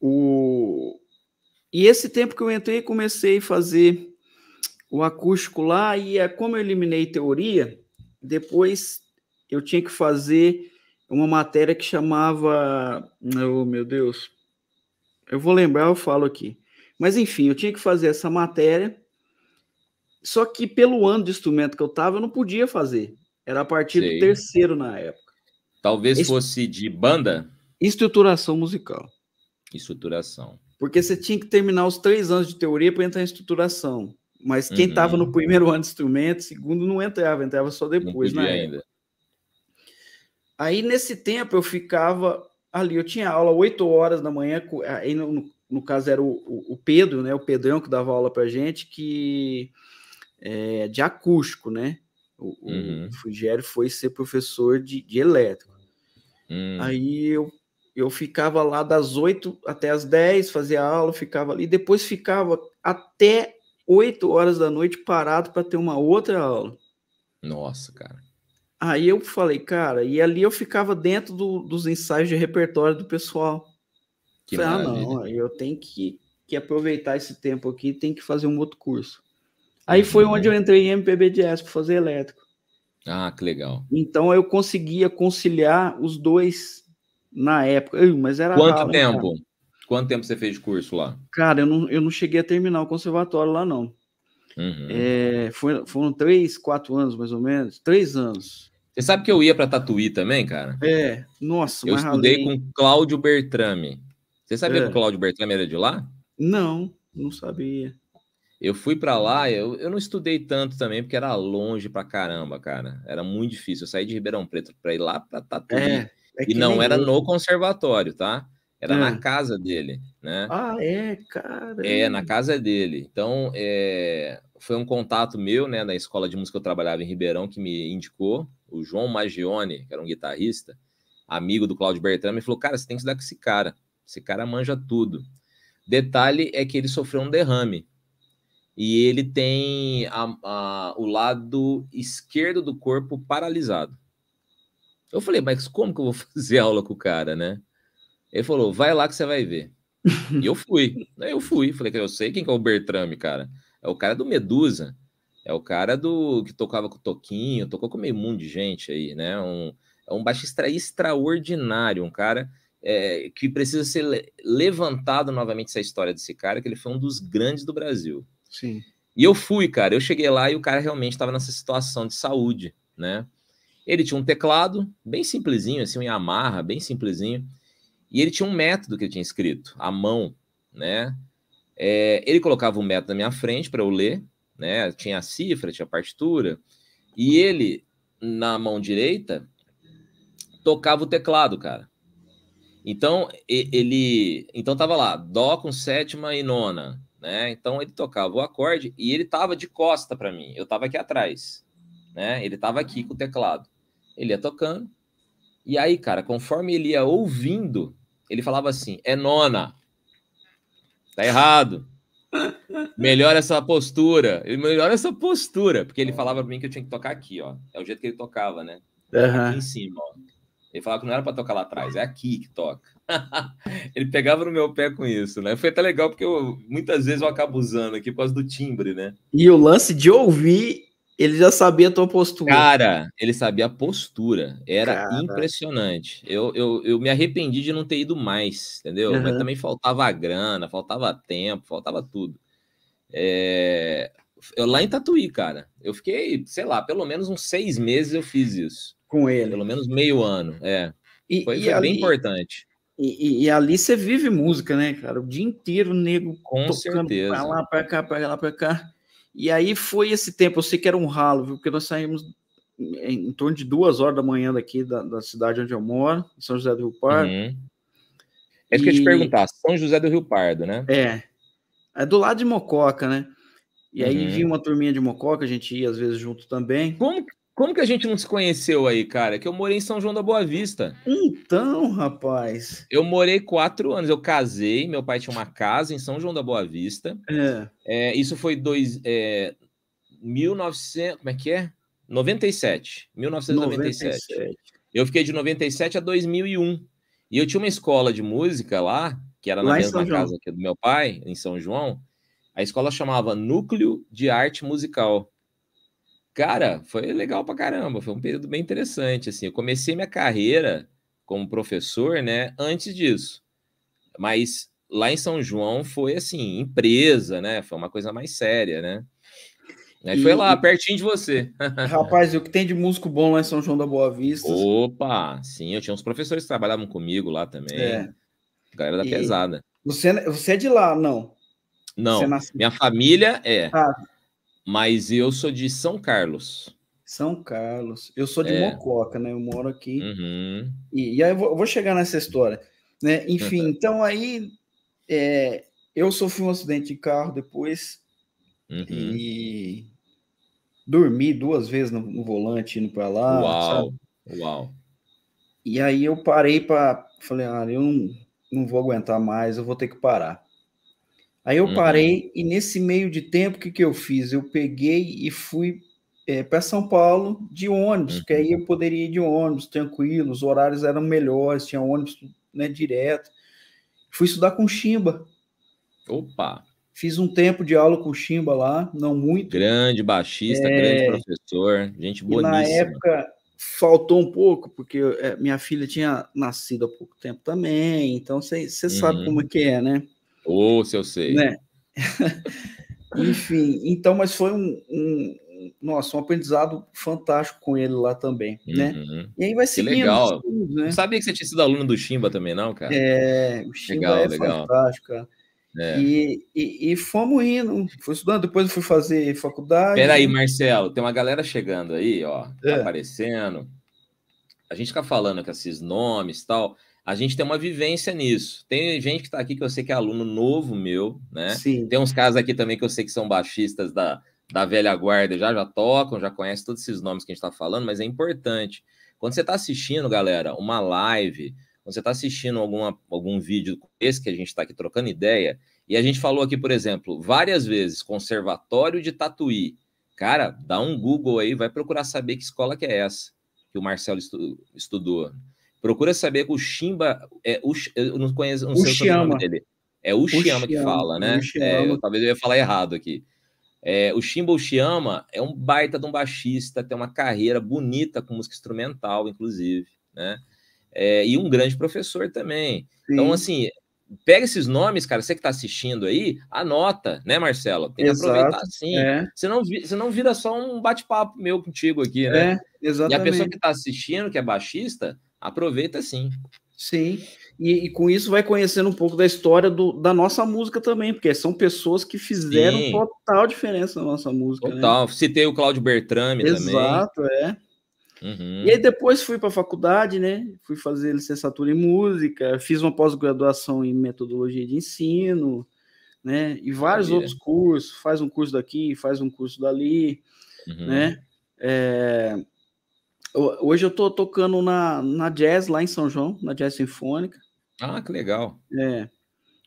o... E esse tempo que eu entrei, comecei a fazer o acústico lá, e é como eu eliminei teoria, depois eu tinha que fazer uma matéria que chamava. Oh, meu Deus. Eu vou lembrar, eu falo aqui. Mas enfim, eu tinha que fazer essa matéria. Só que pelo ano de instrumento que eu estava, eu não podia fazer. Era a partir Sei. do terceiro na época. Talvez Est... fosse de banda? Estruturação musical. Estruturação. Porque você tinha que terminar os três anos de teoria para entrar em estruturação. Mas quem estava uhum. no primeiro ano de instrumento, segundo, não entrava, entrava só depois, né? ainda. Aí nesse tempo eu ficava ali, eu tinha aula 8 horas da manhã, ah, aí no, no caso era o, o, Pedro, né, o Pedrão que dava aula pra gente, que é, de acústico, né? O, uhum. o Fugério foi ser professor de, de elétrico. Uhum. Aí eu, eu ficava lá das 8 até as 10, fazia aula, ficava ali, depois ficava até 8 horas da noite parado para ter uma outra aula. Nossa, cara. Aí eu falei, cara, e ali eu ficava dentro do, dos ensaios de repertório do pessoal. Que falei, ah, não, eu tenho que, que aproveitar esse tempo aqui, tem que fazer um outro curso. Aí uhum. foi onde eu entrei em MPB Jazz para fazer elétrico. Ah, que legal. Então eu conseguia conciliar os dois na época. mas era Quanto ralo, tempo? Cara. Quanto tempo você fez de curso lá? Cara, eu não, eu não cheguei a terminar o conservatório lá, não. Uhum. É, foi, foram três, quatro anos, mais ou menos. Três anos. Você sabe que eu ia para Tatuí também, cara? É, nossa, Eu estudei além. com Cláudio Bertrame. Você sabia é. que o Cláudio Bertrame era de lá? Não, não sabia. Eu fui para lá, eu, eu não estudei tanto também, porque era longe pra caramba, cara. Era muito difícil. Eu saí de Ribeirão Preto para ir lá para Tatuí. É, é e não era eu. no conservatório, tá? Era é. na ah. casa dele, né? Ah, é, cara. É, na casa dele. Então, é... foi um contato meu, né, na escola de música que eu trabalhava em Ribeirão, que me indicou o João Magione, que era um guitarrista, amigo do Claudio Bertrand, me falou: Cara, você tem que estudar com esse cara. Esse cara manja tudo. Detalhe é que ele sofreu um derrame. E ele tem a, a, o lado esquerdo do corpo paralisado. Eu falei, mas como que eu vou [laughs] fazer aula com o cara, né? Ele falou, vai lá que você vai ver. e eu fui. [laughs] Eu fui. Falei, eu sei quem que é o Bertrame, cara. É o cara do Medusa. É o cara do que tocava com o Toquinho, tocou com meio mundo de gente aí, né? Um, é um baixista extraordinário, um cara é, que precisa ser levantado novamente essa história desse cara, que ele foi um dos grandes do Brasil. Sim. E eu fui, cara, eu cheguei lá e o cara realmente estava nessa situação de saúde, né? Ele tinha um teclado bem simplesinho, assim, um Yamaha, bem simplesinho, e ele tinha um método que ele tinha escrito, à mão, né? É, ele colocava o um método na minha frente para eu ler, né? Tinha a cifra, tinha a partitura, e ele na mão direita tocava o teclado, cara. Então ele, então tava lá, dó com sétima e nona, né? Então ele tocava o acorde e ele tava de costa para mim, eu tava aqui atrás, né? Ele tava aqui com o teclado. Ele ia tocando. E aí, cara, conforme ele ia ouvindo, ele falava assim: "É nona. Tá errado". Melhora essa postura. melhora essa postura. Porque ele falava pra mim que eu tinha que tocar aqui, ó. É o jeito que ele tocava, né? Uhum. Aqui em cima, ó. Ele falava que não era pra tocar lá atrás, é aqui que toca. [laughs] ele pegava no meu pé com isso, né? Foi até legal, porque eu, muitas vezes eu acabo usando aqui por causa do timbre, né? E o lance de ouvir, ele já sabia a tua postura. Cara, ele sabia a postura. Era Cara. impressionante. Eu, eu, eu me arrependi de não ter ido mais, entendeu? Uhum. Mas também faltava grana, faltava tempo, faltava tudo. É, eu, lá em Tatuí, cara. Eu fiquei, sei lá, pelo menos uns seis meses eu fiz isso. Com ele. Pelo menos meio ano, é. E, foi, e foi ali, bem importante. E, e, e, ali você vive música, né, cara? O dia inteiro o nego Com tocando certeza. pra lá, pra cá, pra lá, pra cá. E aí foi esse tempo, eu sei que era um ralo, viu? Porque nós saímos em, em torno de duas horas da manhã daqui da, da cidade onde eu moro, em São José do Rio Pardo. Uhum. É isso que eu ia te perguntar, São José do Rio Pardo, né? É. É do lado de Mococa, né? E uhum. aí vinha uma turminha de Mococa, a gente ia às vezes junto também. Como, como que a gente não se conheceu aí, cara? Que eu morei em São João da Boa Vista. Então, rapaz. Eu morei quatro anos, eu casei, meu pai tinha uma casa em São João da Boa Vista. É. é isso foi dois. É, 1900. Como é que é? 97. 1997. 97. Eu fiquei de 97 a 2001. E eu tinha uma escola de música lá que era na Lá mesma casa aqui do meu pai, em São João, a escola chamava Núcleo de Arte Musical. Cara, foi legal pra caramba, foi um período bem interessante, assim, eu comecei minha carreira como professor, né, antes disso. Mas lá em São João foi assim, empresa, né? Foi uma coisa mais séria, né? Aí e... foi lá, pertinho de você. [laughs] Rapaz, o que tem de músico bom lá em São João da Boa Vista? Opa, sim, eu tinha uns professores que trabalhavam comigo lá também. É. Galera da e pesada. Você, é, você é de lá, não? Não. É Nasce... Minha família é. Ah. Mas eu sou de São Carlos. São Carlos. Eu sou de é. Mococa, né? Eu moro aqui. Uhum. E, e, aí eu vou, eu vou, chegar nessa história. Né? Enfim, [laughs] então aí é, eu sofri um acidente de carro depois uhum. e dormi duas vezes no, no volante indo para lá. Uau! Sabe? Uau! E aí eu parei para falei, ah, eu não, não vou aguentar mais, eu vou ter que parar. Aí eu uhum. parei e nesse meio de tempo, o que, que eu fiz? Eu peguei e fui é, eh, para São Paulo de ônibus, uhum. que aí eu uhum. poderia ir de ônibus tranquilo, os horários eram melhores, tinha ônibus né, direto. Fui estudar com Chimba. Opa! Fiz um tempo de aula com Chimba lá, não muito. Grande baixista, é... grande professor, gente boníssima. E na época faltou um pouco, porque é, minha filha tinha nascido há pouco tempo também, então você uhum. sabe como é que é, né? Ou se eu sei. Né? [laughs] Enfim, então, mas foi um, um, nossa, um aprendizado fantástico com ele lá também, né? uhum. né? E aí vai seguindo. Que legal. Estudos, né? sabia que você tinha sido aluno do Chimba também, não, cara? É, o Chimba legal, é legal. fantástico, cara. É. E, e, e, fomos indo, fui estudando, depois fui fazer faculdade. Peraí, Marcelo, tem uma galera chegando aí, ó, tá é. tá aparecendo. A gente fica tá falando com esses nomes e tal, a gente tem uma vivência nisso. Tem gente que está aqui que eu sei que é aluno novo meu, né? Sim. Tem uns casos aqui também que eu sei que são baixistas da, da velha guarda, já, já tocam, já conhecem todos esses nomes que a gente está falando, mas é importante. Quando você está assistindo, galera, uma live, você está assistindo alguma, algum vídeo esse que a gente está aqui trocando ideia, e a gente falou aqui, por exemplo, várias vezes, Conservatório de Tatuí. Cara, dá um Google aí, vai procurar saber que escola que é essa que o Marcelo estu, estudou. Procura saber que o Chimba. É, o, eu não conheço, não sei o nome dele. É o Uxiama que fala, né? É, eu, talvez eu ia falar errado aqui. É, o Shimba Uxiama é um baita de um baixista, tem uma carreira bonita com música instrumental, inclusive, né? é, e um grande professor também. Então, sim. Então, assim, pega esses nomes, cara, você que está assistindo aí, anota, né, Marcelo? Tem que Exato, aproveitar assim. É. Você, não, você não vira só um bate-papo meu contigo aqui, né? É, exatamente. E a pessoa que está assistindo, que é baixista, aproveita sim. Sim. E, e, com isso vai conhecendo um pouco da história do, da nossa música também, porque são pessoas que fizeram Sim. total diferença na nossa música. Né? Total. Né? Citei o Cláudio Bertrame Exato, também. Exato, é. Uhum. E aí depois fui para a faculdade, né? Fui fazer licenciatura em música, fiz uma pós-graduação em metodologia de ensino, né? E vários Maravilha. outros cursos, faz um curso daqui, faz um curso dali, uhum. né? É... Hoje eu estou tocando na, na jazz lá em São João, na jazz sinfônica. Ah, que legal. É.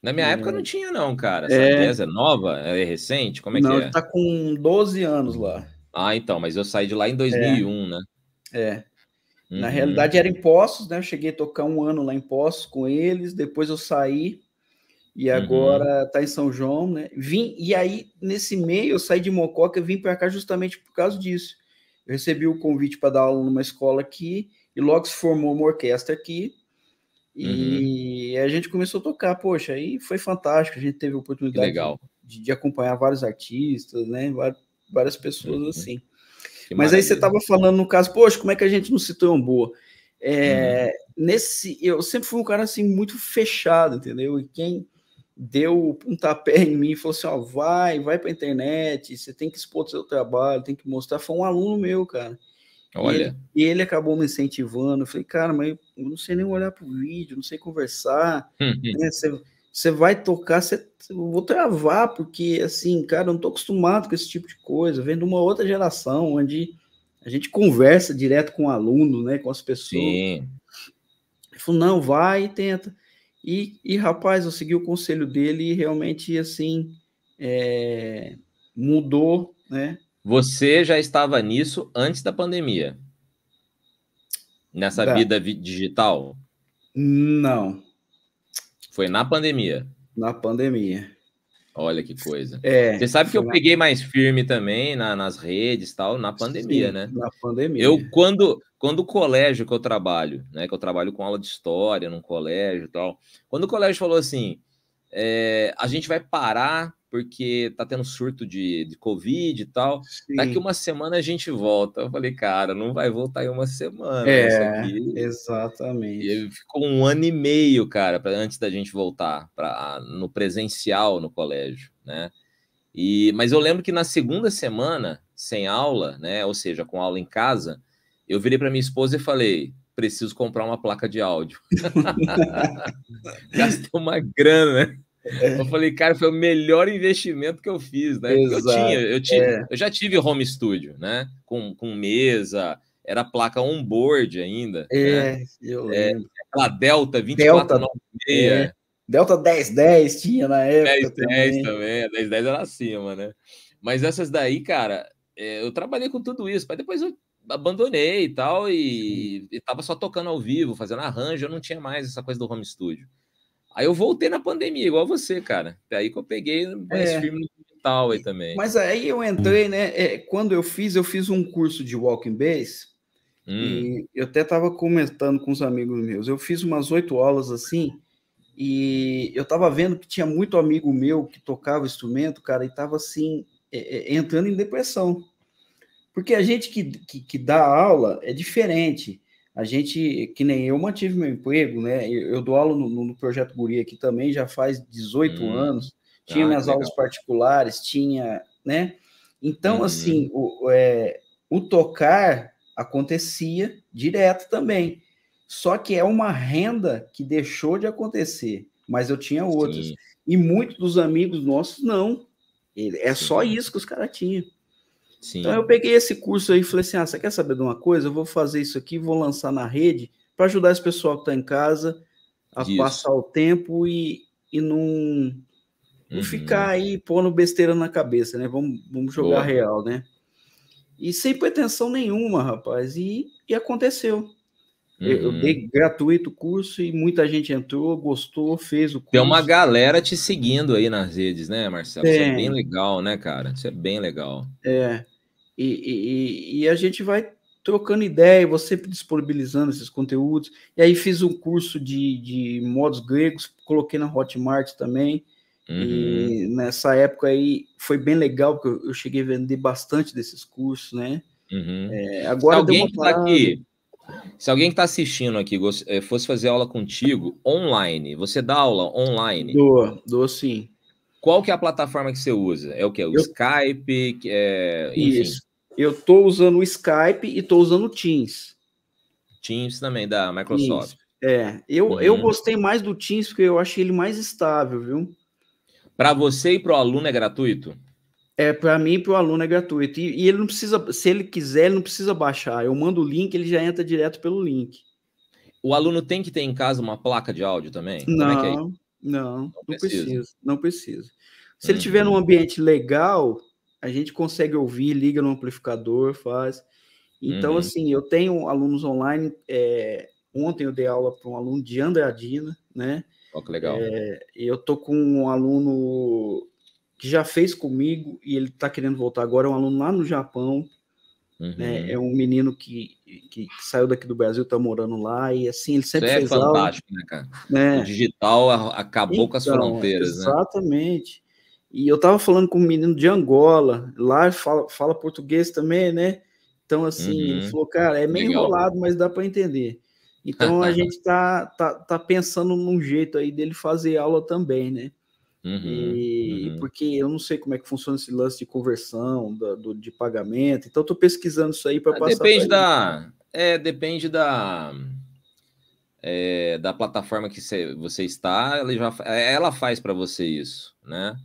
Na minha é. época não tinha, não, cara. Essa é... jazz é nova? É recente? Como é não, que é? Não, tá com 12 anos lá. Ah, então, mas eu saí de lá em 2001, é. né? É. Uhum. Na realidade era em Poços, né? Eu cheguei a tocar um ano lá em Poços com eles, depois eu saí e uhum. agora uhum. tá em São João, né? Vim e aí nesse meio eu saí de Mococa e vim para cá justamente por causa disso. Eu recebi o convite para dar aula numa escola aqui e logo se formou uma orquestra aqui. E uhum. a gente começou a tocar, poxa, aí foi fantástico. A gente teve a oportunidade de, de, acompanhar vários artistas, né? Várias pessoas uhum. assim. Mas maravilha. aí você estava falando no caso, poxa, como é que a gente não citou Amboa? É, hum. nesse, eu sempre fui um cara assim muito fechado, entendeu? E quem deu um tapé em mim e falou assim: ó, vai, vai para a internet, você tem que expor o seu trabalho, tem que mostrar. Foi um aluno meu, cara. Olha. E ele, ele, acabou me incentivando. Eu falei, cara, mas eu não sei nem olhar para o vídeo, não sei conversar. Hum, né? Você, você vai tocar, você vou travar, porque assim, cara, eu não tô acostumado com esse tipo de coisa, vendo uma outra geração onde a gente conversa direto com o aluno, né, com as pessoas. Sim. Ele não, vai e tenta. E, e, rapaz, eu segui o conselho dele e realmente, assim, é, mudou, né? Você já estava nisso antes da pandemia? Nessa vida digital? Não, foi na pandemia. Na pandemia. Olha que coisa. É, Você sabe que eu na... peguei mais firme também na, nas redes tal, na pandemia, Sim, né? Na pandemia. Eu, quando, quando o colégio que eu trabalho, né? Que eu trabalho com aula de história num colégio tal, quando o colégio falou assim: é, a gente vai parar porque tá tendo surto de, de Covid e tal. Sim. Daqui uma semana a gente volta. Eu falei, cara, não vai voltar em uma semana. É, exatamente. E ficou um ano e meio, cara, pra, antes da gente voltar pra, no presencial no colégio, né? E, mas eu lembro que na segunda semana, sem aula, né? Ou seja, com aula em casa, eu virei para minha esposa e falei: preciso comprar uma placa de áudio. [laughs] Gastou uma grana, né? Eu falei, cara, foi o melhor investimento que eu fiz, né? Eu tinha, eu tinha, é. eu já tive home studio, né? Com, com mesa, era placa on-board ainda. É, né? eu é, aquela Delta 2496. Delta, é. Delta 1010 tinha na época. 1010 também. também, 1010 é, era acima, né? Mas essas daí, cara, é, eu trabalhei com tudo isso, mas depois eu abandonei e tal, e, uhum. e tava só tocando ao vivo, fazendo arranjo, eu não tinha mais essa coisa do home studio. Aí eu voltei na pandemia, igual você, cara. É aí que eu peguei é. mais é. firme no digital aí também. Mas aí eu entrei, né? É, quando eu fiz, eu fiz um curso de walking bass, hum. e eu até tava comentando com os amigos meus. Eu fiz umas oito aulas assim, e eu tava vendo que tinha muito amigo meu que tocava instrumento, cara, e tava assim, é, é entrando em depressão. Porque a gente que, que, que dá aula é diferente. A gente, que nem eu, mantive meu emprego, né? Eu, eu dou aula no, no, projeto Guri aqui também, já faz 18 hum. anos. Tinha ah, minhas legal. aulas particulares, tinha, né? Então, hum. assim, o, é, o tocar acontecia direto também. Só que é uma renda que deixou de acontecer, mas eu tinha outras. Sim. E muitos dos amigos nossos não. É só isso que os caras tinham. Sim. Então eu peguei esse curso aí e falei assim: ah, você quer saber de uma coisa? Eu vou fazer isso aqui, vou lançar na rede para ajudar esse pessoal que está em casa a isso. passar o tempo e, e não, uhum. ficar aí pondo besteira na cabeça, né? Vamos, vamos jogar Boa. real, né? E sem pretensão nenhuma, rapaz. E, e aconteceu. Eu, dei uhum. gratuito o curso e muita gente entrou, gostou, fez o curso. Tem uma galera te seguindo aí nas redes, né, Marcelo? É. Isso é bem legal, né, cara? Isso é bem legal. É. E, e, e a gente vai trocando ideia, você disponibilizando esses conteúdos. E aí fiz um curso de, de modos gregos, coloquei na Hotmart também. Uhum. E nessa época aí foi bem legal, porque eu cheguei a vender bastante desses cursos, né? Uhum. É, agora alguém deu uma parada... tá aqui se alguém que está assistindo aqui eh, fosse fazer aula contigo online, você dá aula online? Dou, dou sim. Qual que é a plataforma que você usa? É o que? O eu... Skype? É... Isso. Eu estou usando o Skype e estou usando o Teams. Teams também, da Microsoft. Teams. É, eu, eu uhum. gostei mais do Teams porque eu achei ele mais estável, viu? Para você e para o aluno é gratuito? É, para mim, para o aluno é gratuito. E, e, ele não precisa, se ele quiser, ele não precisa baixar. Eu mando o link, ele já entra direto pelo link. O aluno tem que ter em casa uma placa de áudio também? Não, é é não, não, precisa. Não precisa. Se ele uhum. tiver num ambiente legal, a gente consegue ouvir, liga no amplificador, faz. Então, uhum. assim, eu tenho alunos online. É, ontem eu dei aula para um aluno de Andradina, né? Oh, que legal. É, eu tô com um aluno que já fez comigo e ele está querendo voltar agora, é um aluno lá no Japão, né? uhum. né? É um menino que, que, saiu daqui do Brasil, está morando lá, e assim, ele sempre Isso é fez é fantástico, aula, né, cara? Né? O digital acabou então, com as então, fronteiras, né? Exatamente. Né? E eu estava falando com um menino de Angola, lá fala, fala português também, né? Então, assim, uhum. ele falou, cara, é meio Legal. enrolado, mas dá para entender. Então, a [laughs] gente tá, tá, tá pensando num jeito aí dele fazer aula também, né? Uhum, e uhum. porque eu não sei como é que funciona esse lance de conversão, da, do, de pagamento, então estou pesquisando isso aí para ah, passar. Depende da, é, depende da, é, da plataforma que você está, ela, já, é, ela faz para você isso, né?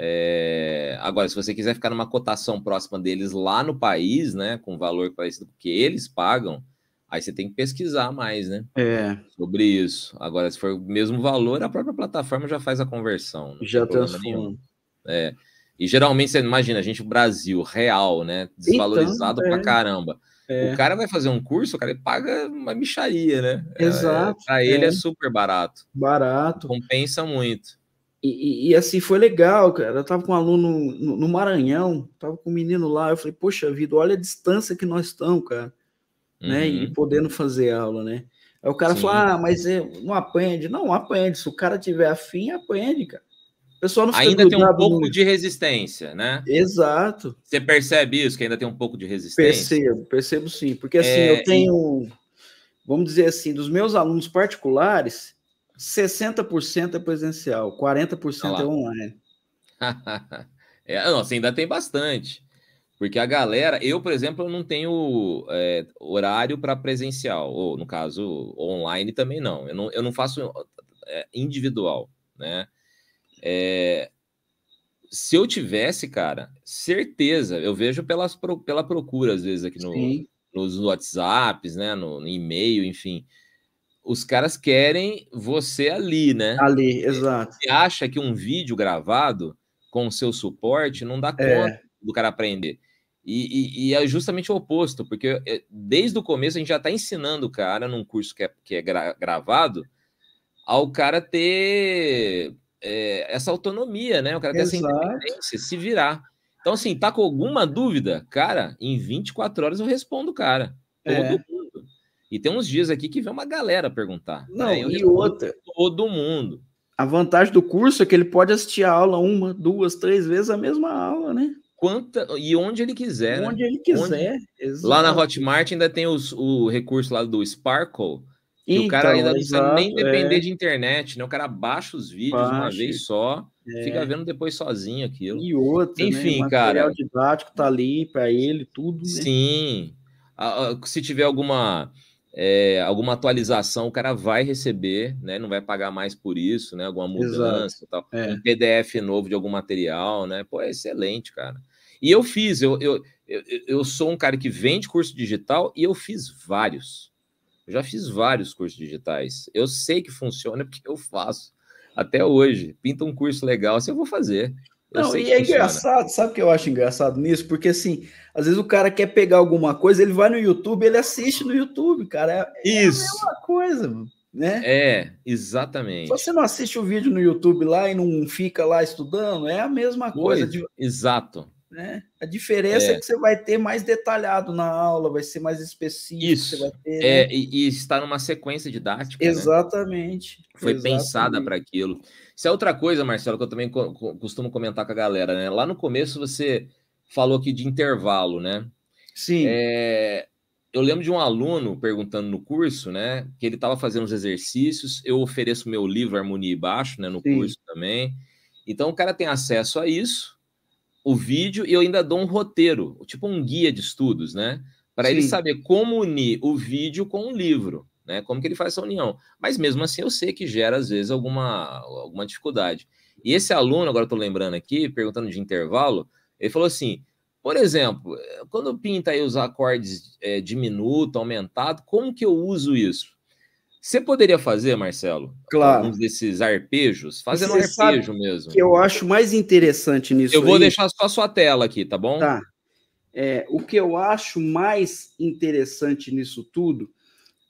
É, agora, se você quiser ficar numa cotação próxima deles lá no país, né, com valor parecido com o que eles pagam, Aí você tem que pesquisar mais, né? É. Sobre isso. Agora, se for o mesmo valor, a própria plataforma já faz a conversão. Já transforma. É. E geralmente você imagina, a gente, Brasil, real, né? Desvalorizado então, é. pra caramba. É. O cara vai fazer um curso, o cara paga uma micharia, né? É, Exato. É, pra ele é. é super barato. Barato. Compensa muito. E, e, e, assim, foi legal, cara. Eu tava com um aluno no, no Maranhão, tava com um menino lá. Eu falei, poxa vida, olha a distância que nós estamos, cara né? Uhum. E podendo fazer aula, né? Aí o cara Sim. fala, ah, mas não aprende. Não, aprende. Se o cara tiver afim, aprende, cara. O pessoal não fica Ainda tem um pouco muito. de resistência, né? Exato. Você percebe isso, que ainda tem um pouco de resistência? Percebo, percebo sim. Porque assim, é... eu tenho, vamos dizer assim, dos meus alunos particulares, 60% é presencial, 40% é online. [laughs] é, nossa, ainda tem bastante. Porque a galera, eu, por exemplo, não tenho é, horário para presencial, ou no caso, online também não. Eu não, eu não faço é, individual, né? É, se eu tivesse, cara, certeza, eu vejo pelas, pela procura, às vezes, aqui no, nos WhatsApps, né? No, no e-mail, enfim. Os caras querem você ali, né? Ali, exato. acha que um vídeo gravado com o seu suporte não dá é. conta do cara aprender. E, e, e, é justamente o oposto, porque é, desde o começo a gente já está ensinando o cara, num curso que é, que é gra gravado, ao cara ter é, essa autonomia, né? O cara ter Exato. essa independência, se virar. Então, assim, tá com alguma dúvida? Cara, em 24 horas eu respondo o cara. É. Todo mundo. E tem uns dias aqui que vem uma galera perguntar. Tá? Não, né? e outra. Todo mundo. A vantagem do curso é que ele pode assistir a aula uma, duas, três vezes a mesma aula, né? quanta e onde ele quiser. Né? Onde né? ele quiser. Onde... Lá na Hotmart ainda tem os, o recurso lá do Sparkle. Que então, o cara então, ainda não precisa nem depender é. de internet, né? O cara baixa os vídeos baixa. uma vez só, é. fica vendo depois sozinho aquilo. E outro, né? enfim, né? cara. O material didático tá ali para ele, tudo. Né? Sim. Se tiver alguma é, alguma atualização, o cara vai receber, né? Não vai pagar mais por isso, né? Alguma mudança, Exato. tal. É. Um PDF novo de algum material, né? Pô, é excelente, cara. E eu fiz, eu, eu, eu, eu sou um cara que vende curso digital e eu fiz vários. Eu já fiz vários cursos digitais. Eu sei que funciona [laughs] porque eu faço. Até hoje. Pinta um curso legal, assim eu vou fazer. Eu Não, e é funciona. engraçado, sabe o que eu acho engraçado nisso? Porque assim, às vezes o cara quer pegar alguma coisa, ele vai no YouTube, ele assiste no YouTube, cara. É, Isso. é a mesma coisa, mano né? É, exatamente. Se você não assiste o vídeo no YouTube lá e não fica lá estudando, é a mesma coisa. De... Exato. Né? A diferença é. é. que você vai ter mais detalhado na aula, vai ser mais específico. Isso. Ter, é, né? e, e, está numa sequência didática. Né? Exatamente. Né? Foi Exatamente. pensada para aquilo. Isso é outra coisa, Marcelo, que eu também costumo comentar com a galera. Né? Lá no começo você falou aqui de intervalo, né? Sim. É, eu lembro de um aluno perguntando no curso, né? Que ele estava fazendo os exercícios. Eu ofereço meu livro Harmonia e Baixo, né? No Sim. curso também. Então o cara tem acesso a isso o vídeo e eu ainda dou um roteiro, tipo um guia de estudos, né? Para ele saber como unir o vídeo com o livro, né? Como que ele faz essa união. Mas mesmo assim eu sei que gera, às vezes, alguma, alguma dificuldade. E esse aluno, agora estou lembrando aqui, perguntando de intervalo, ele falou assim: por exemplo, eh, quando pinta aí os acordes é, eh, diminuto, aumentado, como que eu uso isso? Você poderia fazer, Marcelo? Claro. Alguns desses arpejos, fazendo um arpejo mesmo. Que eu acho mais interessante nisso. Eu vou aí. deixar só a sua tela aqui, tá bom? Tá. É, o que eu acho mais interessante nisso tudo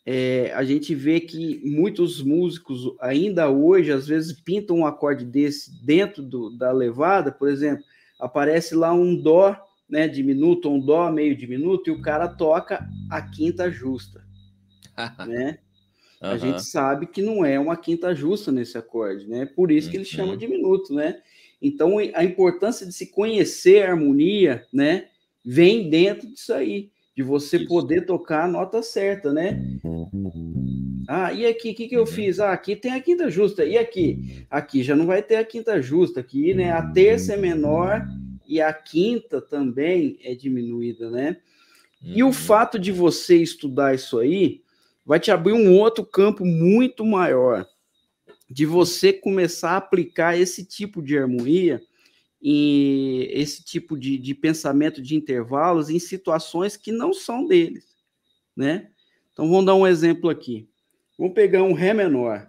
é a gente vê que muitos músicos ainda hoje às vezes pintam um acorde desse dentro do, da levada, por exemplo, aparece lá um dó, né, diminuto, um dó meio diminuto e o cara toca a quinta justa, [laughs] né? Uhum. A gente sabe que não é uma quinta justa nesse acorde, né? Por isso que ele uhum. chama de minuto, né? Então a importância de se conhecer a harmonia, né, vem dentro disso aí, de você isso. poder tocar a nota certa, né? Ah, e aqui, o que, que eu uhum. fiz? Ah, aqui tem a quinta justa. E aqui? Aqui já não vai ter a quinta justa. Aqui, né? A terça é menor e a quinta também é diminuída, né? E o uhum. fato de você estudar isso aí, vai te abrir um outro campo muito maior de você começar a aplicar esse tipo de harmonia e esse tipo de, de pensamento de intervalos em situações que não são deles, né? Então vamos dar um exemplo aqui. Vamos pegar um Ré menor.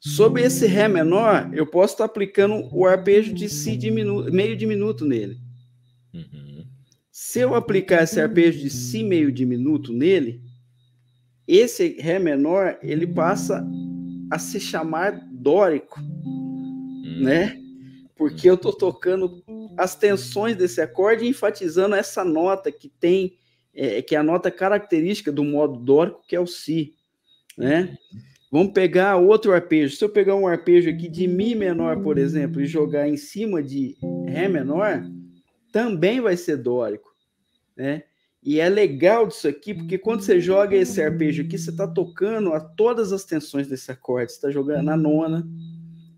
Sobre esse Ré menor, eu posso estar aplicando o arpejo de Si diminu meio diminuto nele. Uhum. Se eu aplicar esse arpejo de si meio diminuto nele, esse ré menor ele passa a se chamar dórico, hum. né? Porque eu tô tocando as tensões desse acorde enfatizando essa nota que tem é, que é a nota característica do modo dórico que é o si, né? Vamos pegar outro arpejo. Se eu pegar um arpejo aqui de mi menor, por exemplo, e jogar em cima de ré menor, também vai ser dórico né? E é legal disso aqui, porque quando você joga esse arpejo aqui, você está tocando a todas as tensões desse acorde. Você está jogando a nona,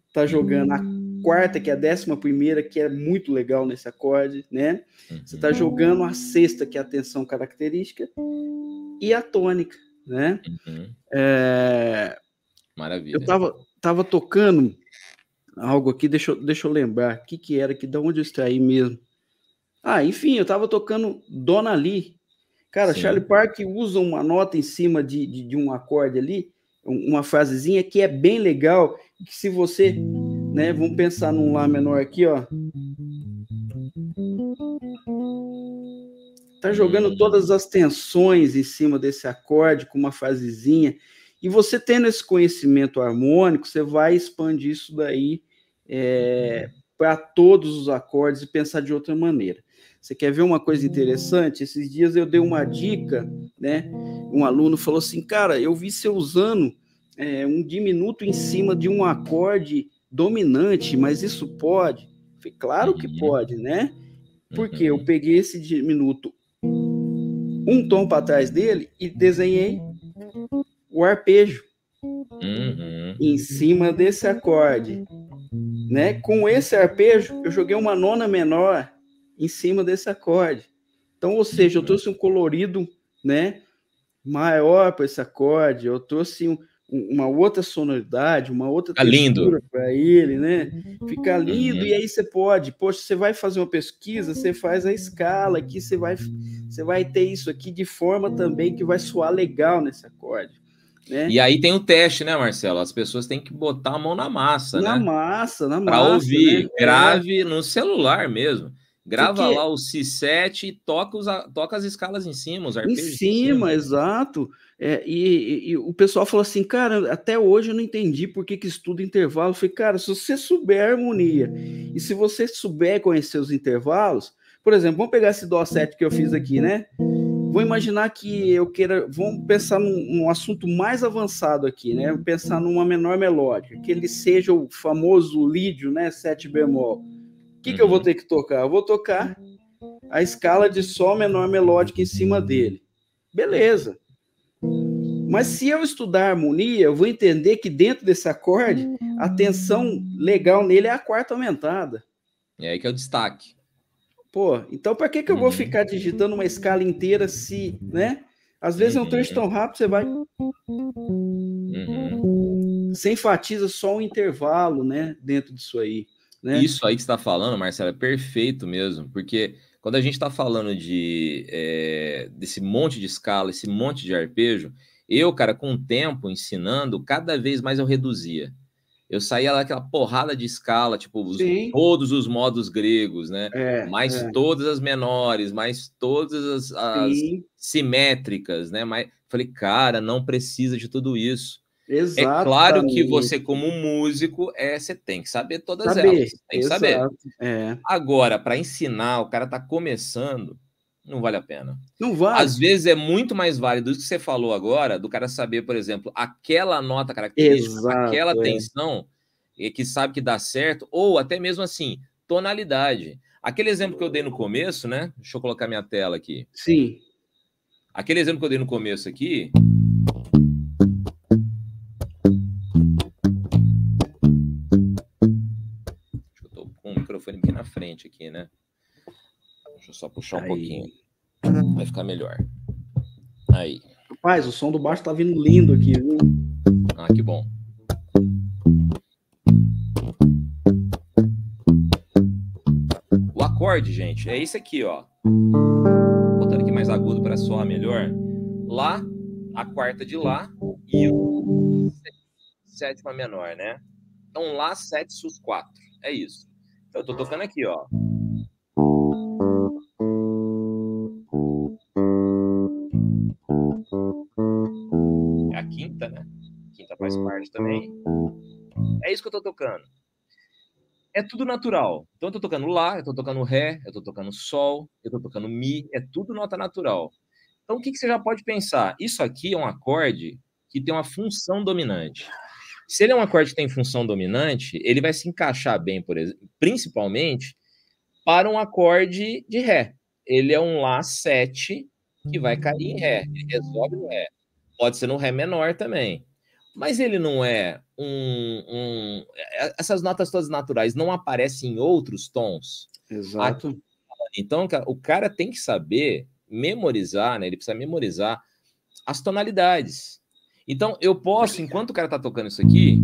está jogando a quarta, que é a décima primeira, que é muito legal nesse acorde, né? Você está jogando a sexta, que é a tensão característica, e a tônica, né? Uhum. É... Maravilha. Eu estava tava tocando algo aqui, deixa eu, deixa eu lembrar, o que que era, que da onde eu extraí mesmo? Ah, enfim, eu estava tocando Dona Lee. Cara, Sim. Charlie Park usa uma nota em cima de, de, de, um acorde ali, uma frasezinha que é bem legal, que se você, né, vamos pensar num Lá menor aqui, ó. Tá jogando hum. todas as tensões em cima desse acorde com uma frasezinha. E você tendo esse conhecimento harmônico, você vai expandir isso daí é, eh, para todos os acordes e pensar de outra maneira. Você quer ver uma coisa interessante? Esses dias eu dei uma dica, né? Um aluno falou assim, cara, eu vi você usando é, um diminuto em cima de um acorde dominante, mas isso pode? Eu falei, claro que pode, né? Porque eu peguei esse diminuto um tom para trás dele e desenhei o arpejo uhum. em cima desse acorde, né? Com esse arpejo eu joguei uma nona menor em cima desse acorde. Então, ou seja, eu trouxe um colorido, né, maior para esse acorde, eu trouxe um, uma outra sonoridade, uma outra Fica textura para ele, né? Fica uhum. lindo uhum. e aí você pode, poxa, você vai fazer uma pesquisa, você faz a escala aqui, você vai, você vai ter isso aqui de forma também que vai soar legal nesse acorde. Né? E aí tem o teste, né, Marcelo? As pessoas têm que botar a mão na massa, na né? Na massa, na pra massa. Para ouvir, né? grave no celular mesmo. Grava lá o C7 e toca, os, toca as escalas em cima, os arpejos. Em cima, cima. Né? exato. É, e, e, e, o pessoal falou assim, cara, até hoje eu não entendi por que, que estuda intervalo. Eu falei, cara, se você souber a harmonia e se você souber conhecer os intervalos, por exemplo, vamos pegar esse Dó7 que eu fiz aqui, né? Vou imaginar que eu queira. Vamos pensar num, num assunto mais avançado aqui, né? Vou pensar numa menor melódica, que ele seja o famoso lídio, né? 7 bemol que, uhum. que eu vou uhum. ter que tocar? Eu vou tocar a escala de Sol menor melódica em cima dele. Beleza. Mas se eu estudar harmonia, eu vou entender que dentro desse acorde, a tensão legal nele é a quarta aumentada. É aí que é o destaque. Pô, então para que, que eu vou uhum. ficar digitando uma escala inteira se, né? Às vezes é um trecho tão rápido, você vai. Uhum. Você enfatiza só um intervalo, né? Dentro disso aí. Né? Isso aí que está falando, Marcelo, é perfeito mesmo, porque quando a gente está falando de é, desse monte de escala, esse monte de arpejo, eu, cara, com o tempo ensinando, cada vez mais eu reduzia. Eu saía lá aquela porrada de escala, tipo, os, todos os modos gregos, né? É, mais é. todas as menores, mais todas as, as simétricas, né? Mas falei, cara, não precisa de tudo isso. É Exatamente. É claro que você, como músico, é, você tem que saber todas saber, elas. Tem que exato, saber. É. Agora, para ensinar, o cara está começando, não vale a pena. Não vale. Às vezes é muito mais válido isso que você falou agora, do cara saber, por exemplo, aquela nota característica, exato, aquela é. tensão, e que sabe que dá certo, ou até mesmo assim, tonalidade. Aquele exemplo que eu dei no começo, né? Deixa eu colocar minha tela aqui. Sim. Aquele exemplo que eu dei no começo aqui, frente aqui, né? Deixa eu só puxar um Aí. pouquinho. Vai ficar melhor. Aí. Rapaz, o som do baixo tá vindo lindo aqui, viu? Ah, que bom. O acorde, gente, é isso aqui, ó. Botando aqui mais agudo para soar melhor. Lá, a quarta de lá e o sétima menor, né? Então, lá, 7 sus quatro. É isso. Eu tô tocando aqui, ó. É a quinta, né? quinta faz parte também. É isso que eu tô tocando. É tudo natural. Então eu tô tocando Lá, eu tô tocando Ré, eu tô tocando Sol, eu tô tocando Mi, é tudo nota natural. Então o que, que você já pode pensar? Isso aqui é um acorde que tem uma função dominante. Se ele é um acorde que tem função dominante, ele vai se encaixar bem, por exemplo, principalmente para um acorde de Ré. Ele é um Lá 7 que vai cair em Ré, ele resolve no Ré. Pode ser no Ré menor também. Mas ele não é um, um. É, essas notas todas naturais não aparecem em outros tons. Exato. Aqui. Então, o cara tem que saber memorizar, né? Ele precisa memorizar as tonalidades. Então, eu posso, enquanto o cara tá tocando isso aqui.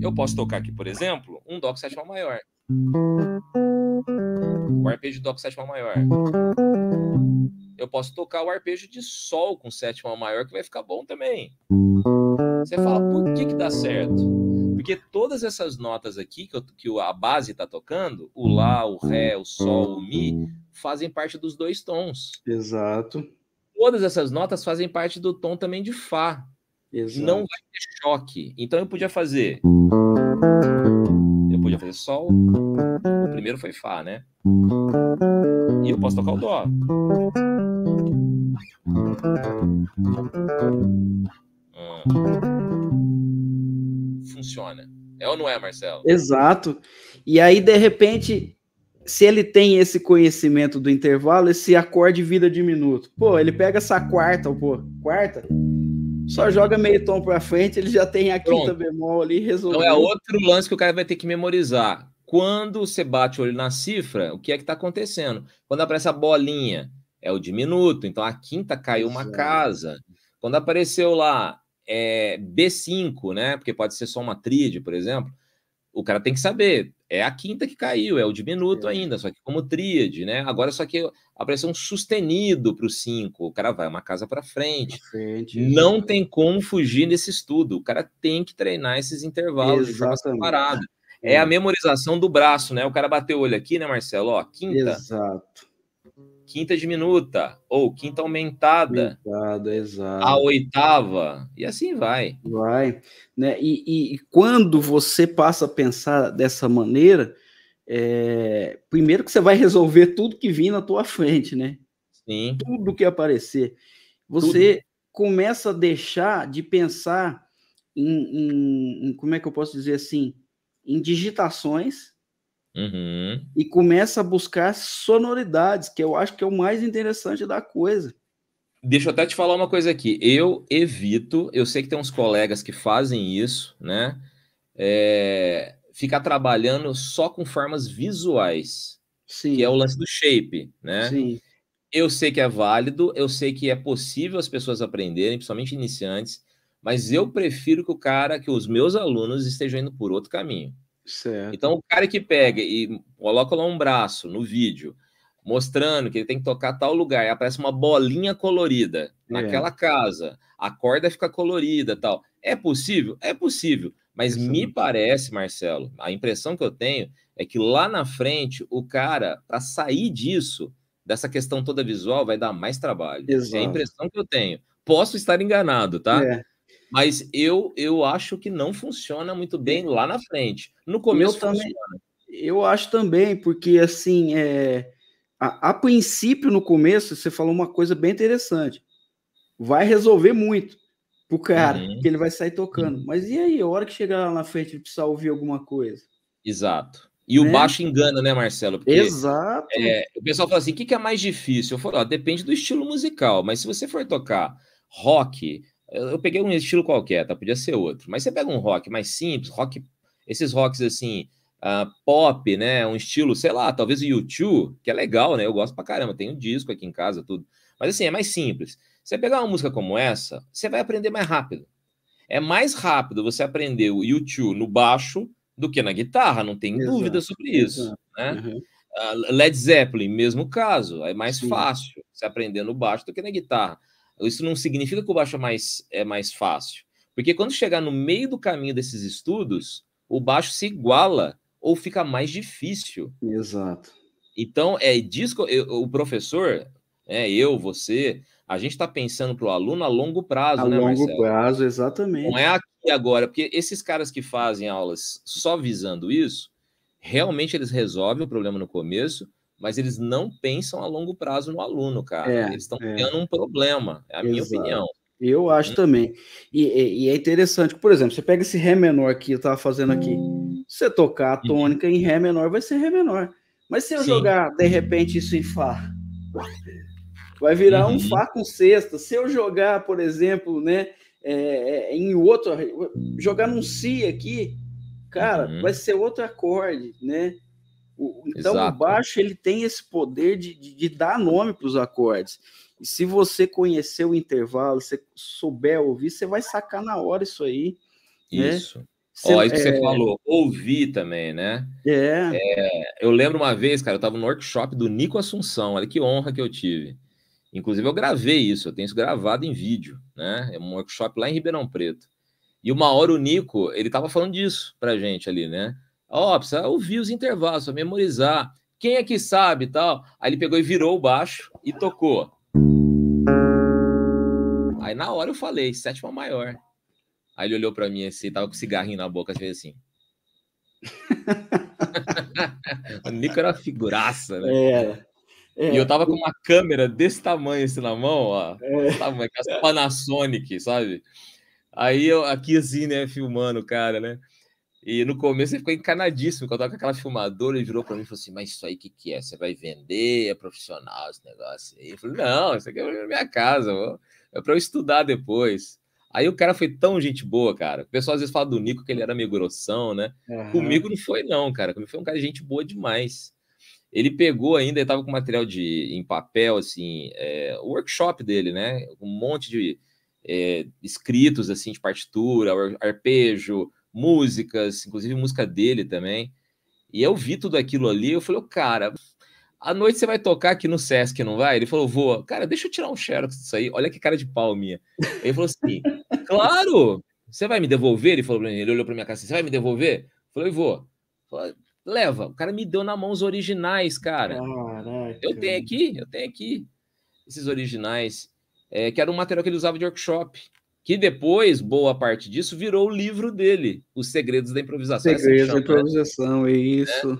Eu posso tocar aqui, por exemplo, um Dó com sétima maior. O arpejo de Dó com sétima maior. Eu posso tocar o arpejo de Sol com sétima maior, que vai ficar bom também. Você fala, por que que dá certo? Porque todas essas notas aqui que, eu, que a base está tocando, o hum. Lá, o Ré, o Sol, o Mi, hum. fazem parte dos dois tons. Exato. Todas essas notas fazem parte do tom também de Fá. Exato. Não vai ter choque. Então eu podia fazer. Eu podia fazer Sol. O primeiro foi Fá, né? E eu posso tocar o Dó. Hum funciona. É ou não é, Marcelo? Exato. E aí, de repente, se ele tem esse conhecimento do intervalo, esse acorde vida diminuto, Pô, ele pega essa quarta, pô, quarta, só joga meio tom para frente, ele já tem a Pronto. quinta bemol ali então, resolvido. Então é outro lance que o cara vai ter que memorizar. Quando você bate o olho na cifra, o que é que está acontecendo? Quando aparece a bolinha, é o diminuto, então a quinta caiu uma casa. Quando apareceu lá é, B5, né? Porque pode ser só uma tríade, por exemplo. O cara tem que saber, é a quinta que caiu, é o diminuto é. ainda, só que como tríade, né? Agora só que a pressão sustenido para o 5, o cara vai uma casa para frente. frente. Não tem como fugir desse estudo, o cara tem que treinar esses intervalos Exatamente. de forma É. é a memorização do braço, né? O cara bateu o olho aqui, né, Marcelo? Ó, quinta. Exato quinta diminuta ou quinta aumentada, aumentada exato. a oitava e assim vai. Vai, né? E, e, quando você passa a pensar dessa maneira, é... primeiro que você vai resolver tudo que vir na tua frente, né? Sim. Tudo que aparecer, você tudo. começa a deixar de pensar em, em, em como é que eu posso dizer assim, em digitações Uhum. E começa a buscar sonoridades, que eu acho que é o mais interessante da coisa. Deixa eu até te falar uma coisa aqui. Eu evito, eu sei que tem uns colegas que fazem isso, né? É, ficar trabalhando só com formas visuais. Sim. Que é o lance do shape, né? Sim. Eu sei que é válido, eu sei que é possível as pessoas aprenderem, principalmente iniciantes, mas eu prefiro que o cara, que os meus alunos estejam indo por outro caminho. Certo. Então, o cara que pega e coloca lá um braço no vídeo, mostrando que ele tem que tocar tal lugar, e aparece uma bolinha colorida naquela é. casa, a corda fica colorida tal. É possível? É possível. Mas Isso é me é parece, Marcelo, a impressão que eu tenho é que lá na frente, o cara, para sair disso, dessa questão toda visual, vai dar mais trabalho. Exato. É a impressão que eu tenho. Posso estar enganado, tá? É. Mas eu, eu acho que não funciona muito bem lá na frente. No começo eu funciona. Também, eu acho também, porque assim, é, a, a princípio, no começo, você falou uma coisa bem interessante. Vai resolver muito pro cara, uhum. que ele vai sair tocando. Uhum. Mas e aí, a hora que chegar lá na frente, ele precisa ouvir alguma coisa? Exato. E o né? baixo engana, né, Marcelo? Porque, Exato. É, o pessoal fala assim: o que, que é mais difícil? Eu falo, ó, depende do estilo musical, mas se você for tocar rock, eu, eu, peguei um estilo qualquer, tá? Podia ser outro. Mas você pega um rock mais simples, rock, esses rocks assim, uh, pop, né? Um estilo, sei lá, talvez o YouTube, que é legal, né? Eu gosto pra caramba, tem um disco aqui em casa, tudo. Mas assim, é mais simples. Você pegar uma música como essa, você vai aprender mais rápido. É mais rápido você aprender o YouTube no baixo do que na guitarra, não tem exato, dúvida sobre isso. Exato. Né? Uhum. Ah, Led Zeppelin, mesmo caso, é mais Sim. fácil você aprender no baixo do que na guitarra. Isso não significa que o baixo é mais, é mais fácil. Porque quando chegar no meio do caminho desses estudos, o baixo se iguala ou fica mais difícil. Exato. Então, é disso o professor, é, eu, você, a gente está pensando para o aluno a longo prazo, a né, longo Marcelo? prazo, exatamente. Não é aqui agora, porque esses caras que fazem aulas só visando isso, realmente eles resolvem o problema no começo, mas eles não pensam a longo prazo no aluno, cara. É, eles estão é. um problema, é a Exato. minha opinião. Eu acho hum. também. E, e, é interessante, por exemplo, você pega esse Ré menor aqui, eu estava fazendo aqui. Você tocar a uhum. tônica em Ré menor, vai ser Ré menor. Mas se eu Sim. jogar, de repente, isso em Fá, vai virar uhum. um Fá com sexta. Se eu jogar, por exemplo, né, é, é em outro, jogar num Si aqui, cara, uhum. vai ser outro acorde, né? O, então Exato. o baixo ele tem esse poder de, de, de dar nome para os acordes. E se você conhecer o intervalo, se souber ouvir, você vai sacar na hora isso aí. Né? Isso. Né? Você, Ó, isso que você é. falou, ouvir também, né? É. é. Eu lembro uma vez, cara, eu estava no workshop do Nico Assunção, olha que honra que eu tive. Inclusive, eu gravei isso, eu tenho isso gravado em vídeo, né? É um workshop lá em Ribeirão Preto. E uma hora o Nico, ele estava falando disso para gente ali, né? Ó, oh, precisa ouvir os intervalos, precisa memorizar. Quem é que sabe tal? Aí ele pegou e virou o baixo e tocou. Aí na hora eu falei, sétima maior. Aí ele olhou para mim assim, tava com um cigarrinho na boca, às vezes assim. [laughs] o Nico era figuraça, né? É, é. E eu tava com uma câmera desse tamanho assim na mão, ó. É. Tamanho, Panasonic, sabe? Aí eu aqui assim, né, filmando o cara, né? E no começo ele ficou encanadíssimo, quando com aquela filmadora, ele virou para mim e falou assim: Mas isso aí o que, que é? Você vai vender? É profissional esse negócio aí? Eu falei: Não, isso aqui é pra minha casa, mano. é para eu estudar depois. Aí o cara foi tão gente boa, cara. O pessoal às vezes fala do Nico que ele era meio grossão, né? Uhum. Comigo não foi, não, cara. Comigo foi um cara de gente boa demais. Ele pegou ainda, ele tava com material de, em papel, assim, é, o workshop dele, né? Um monte de é, escritos, assim, de partitura, arpejo músicas, inclusive música dele também. E eu vi tudo aquilo ali, eu falei, cara, à noite você vai tocar aqui no Sesc, não vai? Ele falou, vou. Cara, deixa eu tirar um xerox disso aí. Olha que cara de pau minha. Ele falou assim, claro, você vai me devolver? Ele falou pra mim, ele olhou pra minha cara assim, você vai me devolver? Eu falei, vou. Falei, Leva. O cara me deu na mão os originais, cara. Caraca. Eu tenho aqui, eu tenho aqui esses originais. É, que era um material que ele usava de workshop que depois, boa parte disso, virou o livro dele, Os Segredos da Improvisação. Segredos da né? Improvisação, é isso. Né?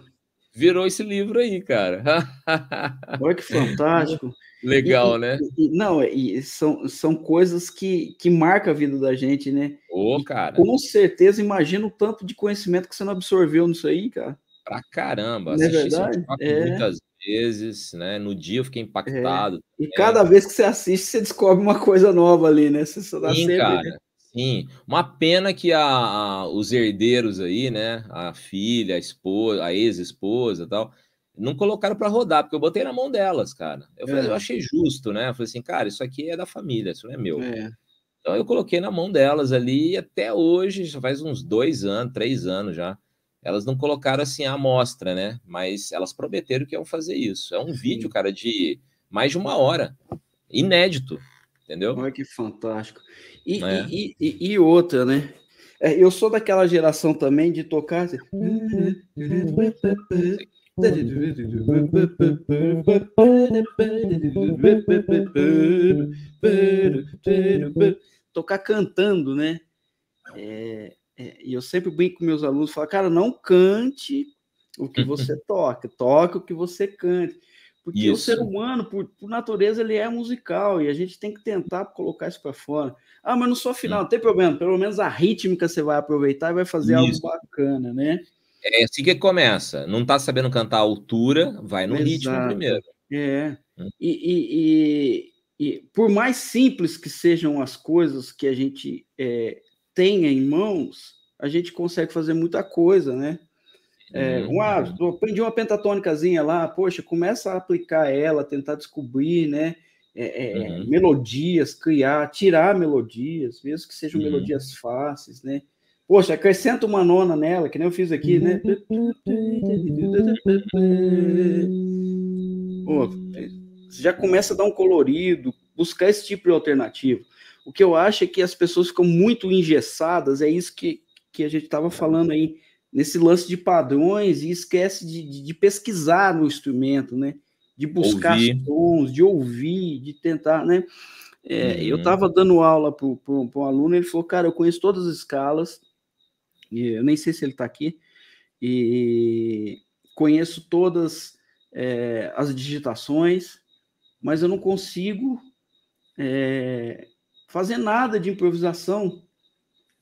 Virou esse livro aí, cara. [laughs] Olha que fantástico. Legal, e, né? E, não, é, e são, são coisas que, que marcam a vida da gente, né? Ô, oh, cara. com certeza, imagina o tanto de conhecimento que você não absorveu nisso aí, cara. Pra caramba. Não é verdade? É. Muitas vezes, né? No dia eu fiquei é. impactado. É. E cada vez que você assiste, você descobre uma coisa nova ali, né? Você só dá Sim, sempre... Né? cara. Sim, uma pena que a, a, os herdeiros aí, né? A filha, a esposa, a ex-esposa tal, não colocaram para rodar, porque eu botei na mão delas, cara. Eu, falei, eu, é. achei justo, né? Eu falei assim, cara, isso aqui é da família, isso não é meu. É. Então eu coloquei na mão delas ali e até hoje, já faz uns dois anos, três anos já elas não colocaram assim a amostra, né? Mas elas prometeram que iam fazer isso. É um vídeo, cara, de mais de uma hora, inédito, entendeu? Olha que fantástico. E, é? e, e, e outra, né? É, eu sou daquela geração também de tocar. Assim... Tocar cantando, né? É, é, e eu sempre brinco com meus alunos, falo, cara, não cante o que você [laughs] toca, toque o que você cante. Porque isso. o ser humano, por, por, natureza, ele é musical e a gente tem que tentar colocar isso para fora. Ah, mas não só final, não tem problema. Pelo menos a rítmica você vai aproveitar e vai fazer isso. algo bacana, né? É assim que começa. Não está sabendo cantar a altura, vai no Exato. ritmo primeiro. É. Hum. E, e, e, e, por mais simples que sejam as coisas que a gente é, tenha em mãos, a gente consegue fazer muita coisa, né? É, uhum. um, ah, aprendi uma pentatônicazinha lá, poxa, começa a aplicar ela, tentar descobrir, né? É, é, é, uhum. Melodias, criar, tirar melodias, mesmo que sejam uhum. melodias fáceis, né? Poxa, acrescenta uma nona nela, que nem eu fiz aqui, né? Pô, é, você já começa a dar um colorido, buscar esse tipo de alternativa. O que eu acho é que as pessoas ficam muito engessadas, é isso que, que a gente estava falando aí, nesse lance de padrões e esquece de, de, de pesquisar no instrumento, né? De buscar sons, de ouvir, de tentar, né? É, uhum. Eu estava dando aula para um aluno, ele falou, cara, eu conheço todas as escalas, e eu nem sei se ele está aqui, e conheço todas é, as digitações, mas eu não consigo é, fazer nada de improvisação,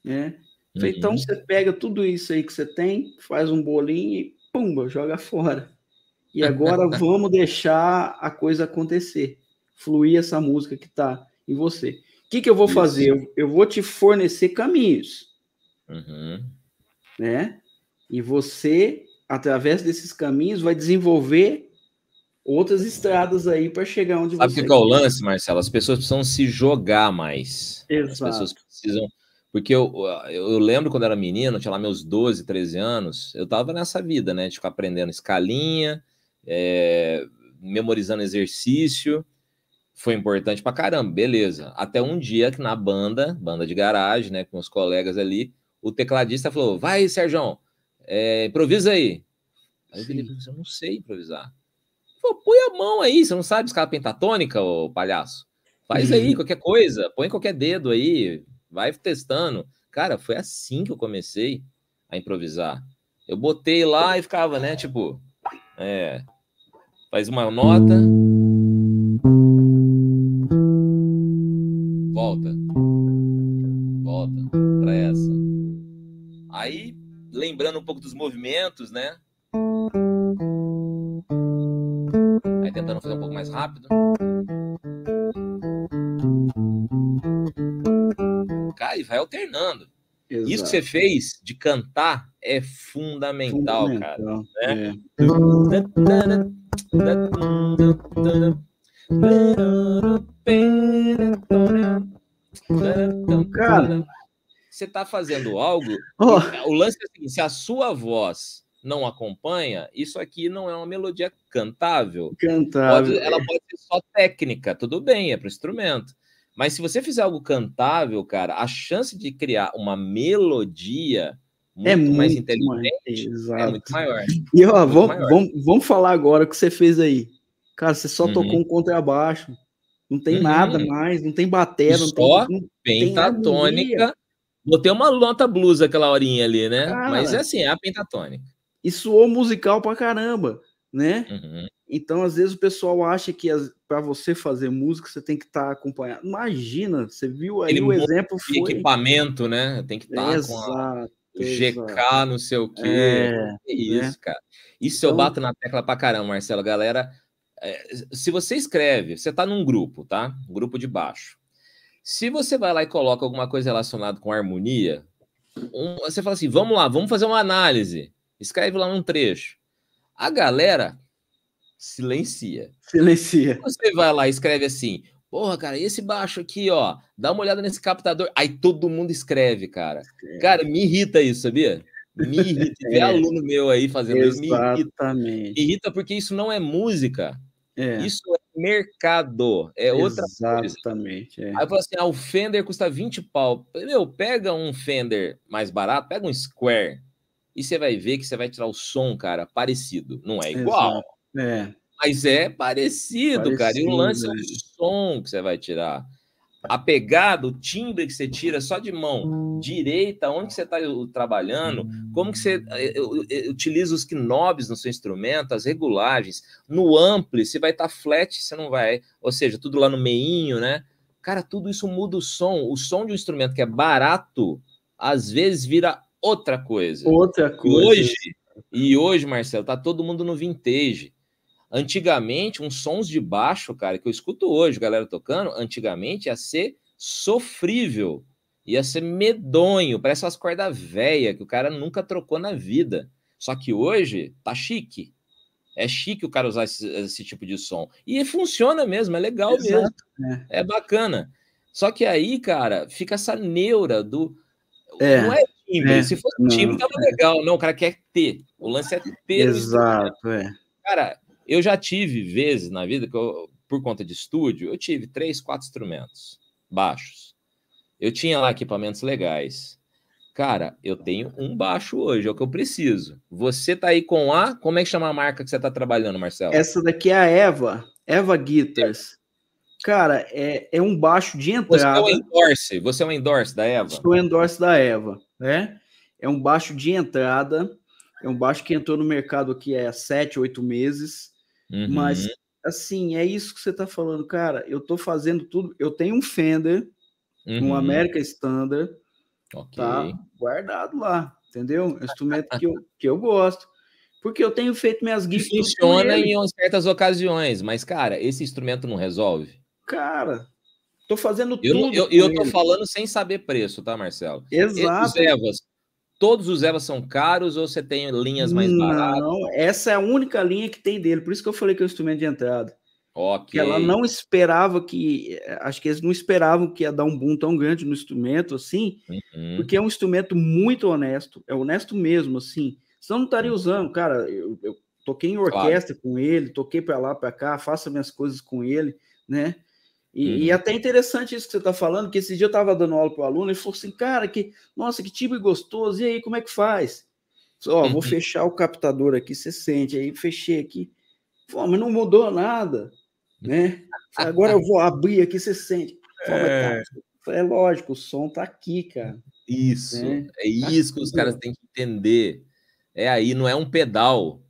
né? Então uhum. Então você pega tudo isso aí que você tem, faz um bolinho e pumba, joga fora. E agora [laughs] vamos deixar a coisa acontecer, fluir essa música que está em você. O que, que eu vou isso. fazer? Eu, eu, vou te fornecer caminhos, uhum. né? E você, através desses caminhos, vai desenvolver outras estradas aí para chegar onde Sabe você que quer. é o lance, Marcelo? As pessoas precisam se jogar mais. Exato. As pessoas precisam. Porque eu, eu lembro quando era menino, tinha lá meus 12, 13 anos, eu tava nessa vida, né? De ficar aprendendo escalinha, é, memorizando exercício. Foi importante pra caramba, beleza. Até um dia que na banda, banda de garagem, né? Com os colegas ali, o tecladista falou: vai, Sérgio, é, eh, improvisa aí. Aí eu falei, eu não sei improvisar. Pô, põe a mão aí, você não sabe escala pentatônica, ô palhaço? Faz aí uhum. qualquer coisa, põe qualquer dedo aí, vai testando. Cara, foi assim que eu comecei a improvisar. Eu botei lá e ficava, né, tipo, é, faz uma nota, volta, volta para essa. Aí, lembrando um pouco dos movimentos, né? fazer um pouco mais hum. rápido. Cara, e vai alternando. Exato. Isso que você fez de cantar é fundamental, fundamental cara. Né? É. Cara, você está fazendo algo. Oh. O lance é o seguinte: se a sua voz não acompanha, isso aqui não é uma melodia cantável. Cantável. Pode, ela é. pode ser só técnica, tudo bem, é para o instrumento. Mas se você fizer algo cantável, cara, a chance de criar uma melodia muito é muito mais inteligente mais, é muito maior. E ó, é vamos, vamos, vamos falar agora o que você fez aí. Cara, você só uhum. tocou um contrabaixo. Não tem uhum. nada mais, não tem bateria, não tem. Não pentatônica. Tem Botei uma nota blues aquela horinha ali, né? Cara, Mas é assim, é a pentatônica. E soou musical pra caramba, né? Uhum. Então, às vezes, o pessoal acha que para você fazer música, você tem que estar tá acompanhado. Imagina, você viu aí Ele o exemplo foi... equipamento, né? Tem que estar tá com a... GK, não sei o quê. É, é né? isso, né? cara. Isso então... eu bato na tecla pra caramba, Marcelo. Galera, é, se você escreve, você tá num grupo, tá? grupo de baixo. Se você vai lá e coloca alguma coisa relacionada com harmonia, um, você fala assim: vamos lá, vamos fazer uma análise. Escreve lá um trecho. A galera silencia. Silencia. Você vai lá e escreve assim: Porra, cara, esse baixo aqui, ó, dá uma olhada nesse captador. Aí todo mundo escreve, cara. Cara, me irrita isso, sabia? Me irrita. Tem [laughs] é. aluno meu aí fazendo Exatamente. isso. Me irrita. Me irrita porque isso não é música. É. Isso é mercado. É outra Exatamente, coisa. É. Aí eu falo assim: ah, o Fender custa 20 pau. Meu, pega um Fender mais barato, pega um Square e você vai ver que você vai tirar o som, cara, parecido. Não é igual. É. Mas é parecido, parecido, cara. E o lance é né? o som que você vai tirar. A pegada, o timbre que você tira só de mão direita, onde você está uh, trabalhando, como que você eh, eh, eh, utiliza os knobs no seu instrumento, as regulagens. No ampli, você vai estar tá flat, você não vai. Ou seja, tudo lá no meinho, né? Cara, tudo isso muda o som. O som de um instrumento que é barato, às vezes vira outra coisa. Outra coisa. E hoje, e hoje, Marcelo, tá todo mundo no vintage. Antigamente, uns sons de baixo, cara, que eu escuto hoje, galera tocando, antigamente ia ser sofrível, ia ser medonho, parece umas cordas velha que o cara nunca trocou na vida. Só que hoje tá chique. É chique o cara usar esse, esse tipo de som. E funciona mesmo, é legal Exato, mesmo. Né? É bacana. Só que aí, cara, fica essa neura do. É. Não é é, Se fosse não, time tava é. legal. Não, o cara quer ter. O lance é ter. Exato, é. Cara, eu já tive vezes na vida que eu, por conta de estúdio, eu tive três, quatro instrumentos baixos. Eu tinha lá equipamentos legais. Cara, eu tenho um baixo hoje, é o que eu preciso. Você tá aí com a. Como é que chama a marca que você tá trabalhando, Marcelo? Essa daqui é a Eva, Eva Guitars. Cara, é, é um baixo de entrada. Você é um endorse, você é um endorse da Eva. Sou endorse da Eva, né? É um baixo de entrada, é um baixo que entrou no mercado aqui há sete, oito meses, uhum. mas assim, é isso que você está falando, cara. Eu estou fazendo tudo. Eu tenho um Fender, uhum. um America Standard, okay. tá guardado lá, entendeu? É um instrumento que, eu, que eu gosto. Porque eu tenho feito minhas guias Funciona em certas ocasiões, mas, cara, esse instrumento não resolve cara, tô fazendo eu, tudo. Eu, eu, eu tô falando sem saber preço, tá, Marcelo? Exato. Os todos os Evas são caros ou você tem linhas mais não, baratas? Não, essa é a única linha que tem dele. Por isso que eu falei que é um instrumento de entrada. Ok. Que ela não esperava que. Acho que eles não esperavam que ia dar um boom tão grande no instrumento assim, uhum. porque é um instrumento muito honesto. É honesto mesmo, assim. Senão não estaria uhum. usando. Cara, eu, eu toquei em orquestra claro. com ele, toquei para lá, para cá, faço minhas coisas com ele, né? E, uhum. e, até interessante isso que você está falando, que esse dia eu estava dando aula para o aluno, ele falou assim, cara, que, nossa, que tibre gostoso, e aí, como é que faz? Ó, oh, uhum. vou fechar o captador aqui, você sente, aí fechei aqui. Pô, mas não mudou nada, né? Agora eu vou abrir aqui, você sente. Pô, é... é... lógico, o som está aqui, cara. Isso, né? é tá isso que os caras têm que entender. É aí, não é um pedal.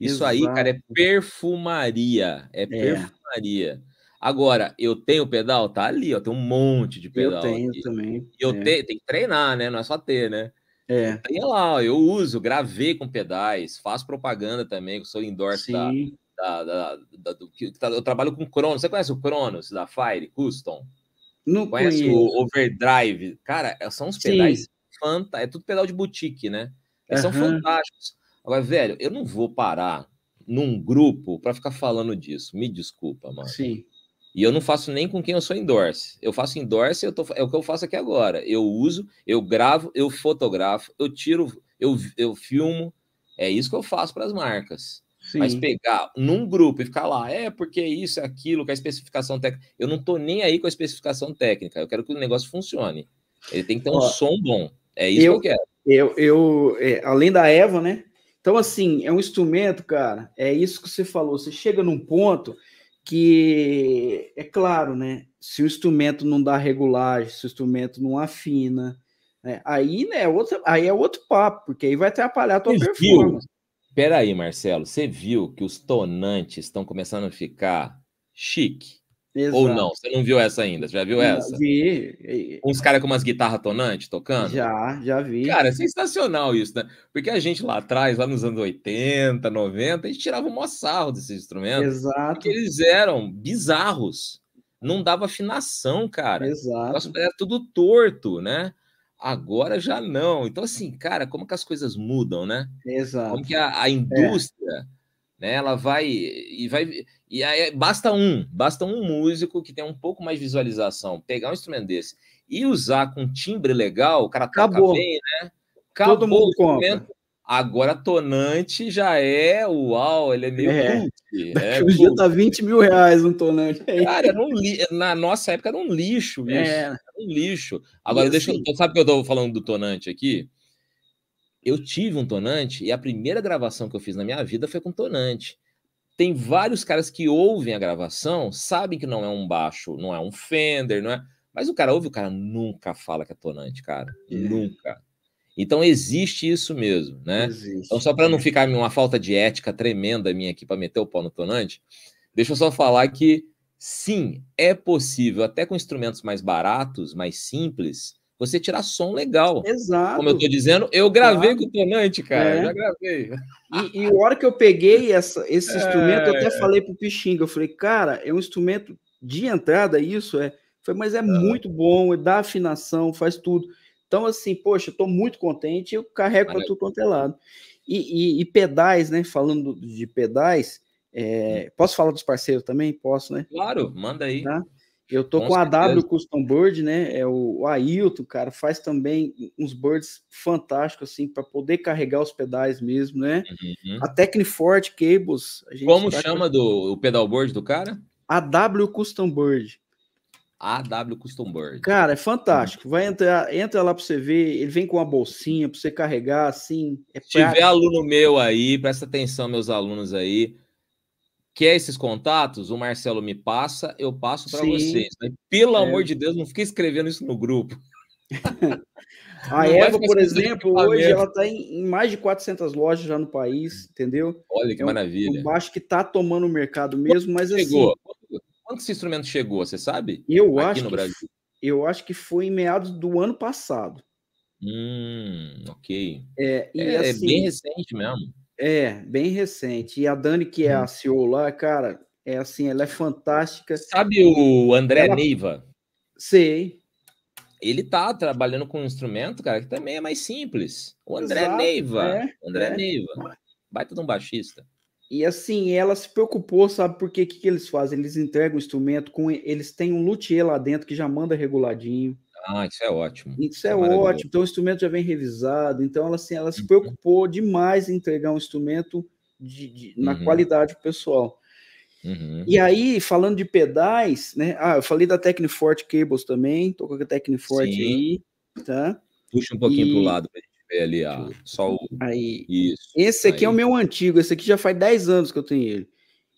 Isso Exato. aí, cara, é perfumaria. É, é. perfumaria. Agora, eu tenho pedal? Tá ali, ó. Tem um monte de pedal. Eu tenho aqui. também. E eu é. tenho, tem que treinar, né? Não é só ter, né? É. Tem lá, ó, eu uso, gravei com pedais, faço propaganda também, que sou endorse da, da, da, da, do, que, Eu trabalho com Cronos. Você conhece o Cronos da Fire Custom? Não conhece conheço. o Overdrive? Cara, é, são uns pedais fantásticos. É tudo pedal de boutique, né? uhum. são fantásticos. Agora, velho, eu não vou parar num grupo para ficar falando disso. Me desculpa, mano. Sim. E eu não faço nem com quem eu sou endorse. Eu faço endorse, eu tô, é o que eu faço aqui agora. Eu uso, eu gravo, eu fotografo, eu tiro, eu, eu filmo. É isso que eu faço para as marcas. Sim. Mas pegar num grupo e ficar lá, é porque isso, é aquilo, que a especificação técnica. Eu não tô nem aí com a especificação técnica. Eu quero que o negócio funcione. Ele tem que ter um Ó, som bom. É isso eu, que eu quero. Eu, eu é, além da Eva, né? Então, assim, é um instrumento, cara. É isso que você falou. Você chega num ponto que é claro, né? Se o instrumento não dá regulagem, se o instrumento não afina, né, aí, né, é Outro, aí é outro papo, porque aí vai atrapalhar a tua você performance. Viu? Peraí, Marcelo, você viu que os tonantes estão começando a ficar chique? Exato. Ou não? Você não viu essa ainda? Já viu essa? Vi. Uns caras com umas guitarras tonantes tocando? Já, já vi. Cara, é sensacional isso, né? Porque a gente lá atrás, lá nos anos 80, 90, a gente tirava um sarro desses instrumentos. Exato. Porque eles eram bizarros. Não dava afinação, cara. Exato. Era tudo torto, né? Agora já não. Então, assim, cara, como que as coisas mudam, né? Exato. Como que a, a é. indústria. É né? Ela vai e vai e aí basta um, basta um músico que tem um pouco mais de visualização, pegar um instrumento desse e usar com timbre legal, o cara Acabou. toca bem, né? Acabou Todo mundo compra. Agora tonante já é uau, ele é meio é. cult. [laughs] É, hoje tá 20 mil reais um tonante. Cara, era um li... na nossa época era um lixo, bicho. É. Era um lixo. Agora, e deixa assim... eu... Então, sabe que eu tô falando do tonante aqui? eu tive um tonante e a primeira gravação que eu fiz na minha vida foi com tonante. Tem vários caras que ouvem a gravação, sabem que não é um baixo, não é um Fender, não é. Mas o cara ouve, o cara nunca fala que é tonante, cara. É. Nunca. Então existe isso mesmo, né? Existe. Então, só para não é. ficar uma falta de ética tremenda minha aqui para meter o pau no tonante, deixa eu só falar que sim, é possível, até com instrumentos mais baratos, mais simples, você tirar som legal. Exato. Como eu tô dizendo, eu gravei claro. com o tonante, cara. É. Já gravei. E, e a hora que eu peguei essa, esse é. instrumento, eu até falei pro Pixinga, eu falei, cara, é um instrumento de entrada, isso é. Foi, mas é, é. muito bom, é dá afinação, faz tudo. Então, assim, poxa, eu tô muito contente, eu carrego para tudo quanto é lado. E, e, e, pedais, né? Falando de pedais, é, uhum. posso falar dos parceiros também? Posso, né? Claro, manda aí. Tá? Eu tô com, com a W Custom Board, né? É o, o Ailton, cara, faz também uns boards fantásticos, assim, para poder carregar os pedais mesmo, né? Uhum. A Tecnifort Cables. A Como chama com... do o pedalboard do cara? AW Custom Board. AW Custom Board. Cara, é fantástico. Uhum. Vai entrar, entra lá para você ver. Ele vem com uma bolsinha para você carregar, assim. É Se tiver aluno meu aí, presta atenção, meus alunos aí quer esses contatos, o Marcelo me passa, eu passo para vocês. Mas, né? pelo é. amor de Deus, não fique escrevendo isso no grupo. [laughs] A não Eva, por exemplo, hoje ela está em, em, mais de 400 lojas já no país, entendeu? Olha que é um, maravilha. Um acho que está tomando o mercado mesmo, mas assim chegou? assim... Quando, quando esse instrumento chegou, você sabe? Eu Aqui acho no que, Brasil. Eu acho que foi em meados do ano passado. Hum, ok. É, é, assim, é bem assim recente mesmo. É, bem recente. E a Dani, que é uhum. a CEO lá, cara, é assim, ela é fantástica. Sabe o André ela... Neiva? Sei. Ele tá trabalhando com um instrumento, cara, que também é mais simples. O André Exato, Neiva. É, André é. Neiva. Baita de um baixista. E assim, ela se preocupou, sabe por quê? O que, que eles fazem? Eles entregam o instrumento, com eles têm um luthier lá dentro que já manda reguladinho. Ah, isso é ótimo. Isso é, é ótimo. Então o instrumento já vem revisado. Então ela, assim, ela se uhum. preocupou uhum. demais em entregar um instrumento de, de na uhum. qualidade pessoal. Uhum. E aí, falando de pedais, né? Ah, eu falei da Tecnifort Cables também, tô com a Tecnifort aí, tá? Puxa um pouquinho e... pro lado pra gente ver ali, ah, só o... Aí. Isso. Esse aqui é aí. é o meu antigo, esse aqui já faz 10 anos que eu tenho ele.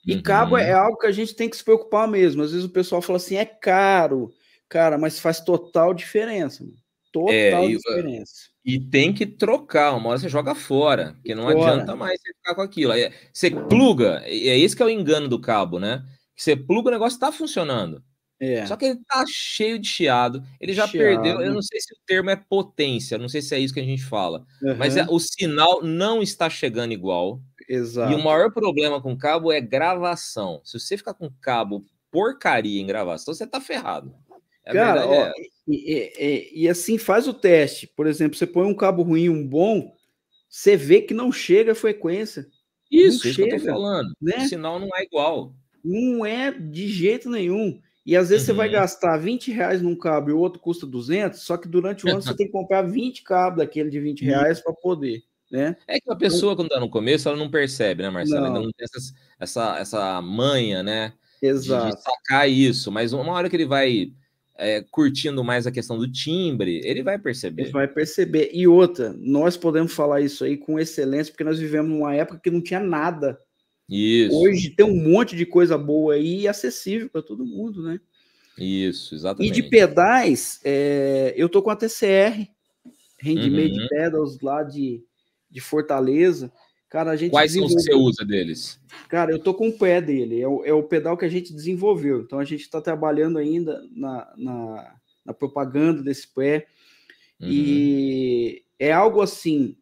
E uhum. cabo é uhum. algo que a gente tem que se preocupar mesmo. Às vezes o pessoal fala assim, é caro, Cara, mas faz total diferença, Total é, e, diferença. E tem que trocar, uma hora você joga fora, porque não fora. adianta mais você ficar com aquilo. Aí, você pluga, é esse que é o engano do cabo, né? Você pluga, o negócio tá funcionando. É. Só que ele tá cheio de chiado, ele já chiado. perdeu. Eu não sei se o termo é potência, não sei se é isso que a gente fala, uhum. mas é, o sinal não está chegando igual. Exato. E o maior problema com cabo é gravação. Se você ficar com cabo porcaria em gravação, você tá ferrado. É Cara, ó, é... e, e, e, assim faz o teste. Por exemplo, você põe um cabo ruim um bom, você vê que não chega a frequência. Isso, não isso chega, que eu tô falando. Né? O sinal não é igual. Não é de jeito nenhum. E às vezes uhum. você vai uhum. gastar 20 reais num cabo e o outro custa 200, só que durante o ano você [laughs] tem que comprar 20 cabos daquele de 20 uhum. reais para poder. Né? É que a pessoa, quando está no começo, ela não percebe, né, Marcelo? Ainda não tem essa, essa manha, né? Exato. De, de sacar isso. Mas uma hora que ele vai é, curtindo mais a questão do timbre, ele vai perceber. Ele vai perceber. E outra, nós podemos falar isso aí com excelência, porque nós vivemos numa época que não tinha nada. Isso. Hoje tem um monte de coisa boa aí e acessível para todo mundo, né? Isso, exatamente. E de pedais, é, eu tô com a TCR, Handmade uhum. Pedals lá de, de Fortaleza. Cara, a gente Quais desenvolveu... são os que você usa deles? Cara, eu tô com o pé dele, é o, é o pedal que a gente desenvolveu. Então a gente está trabalhando ainda na, na, na, propaganda desse pé. Uhum. E é algo assim,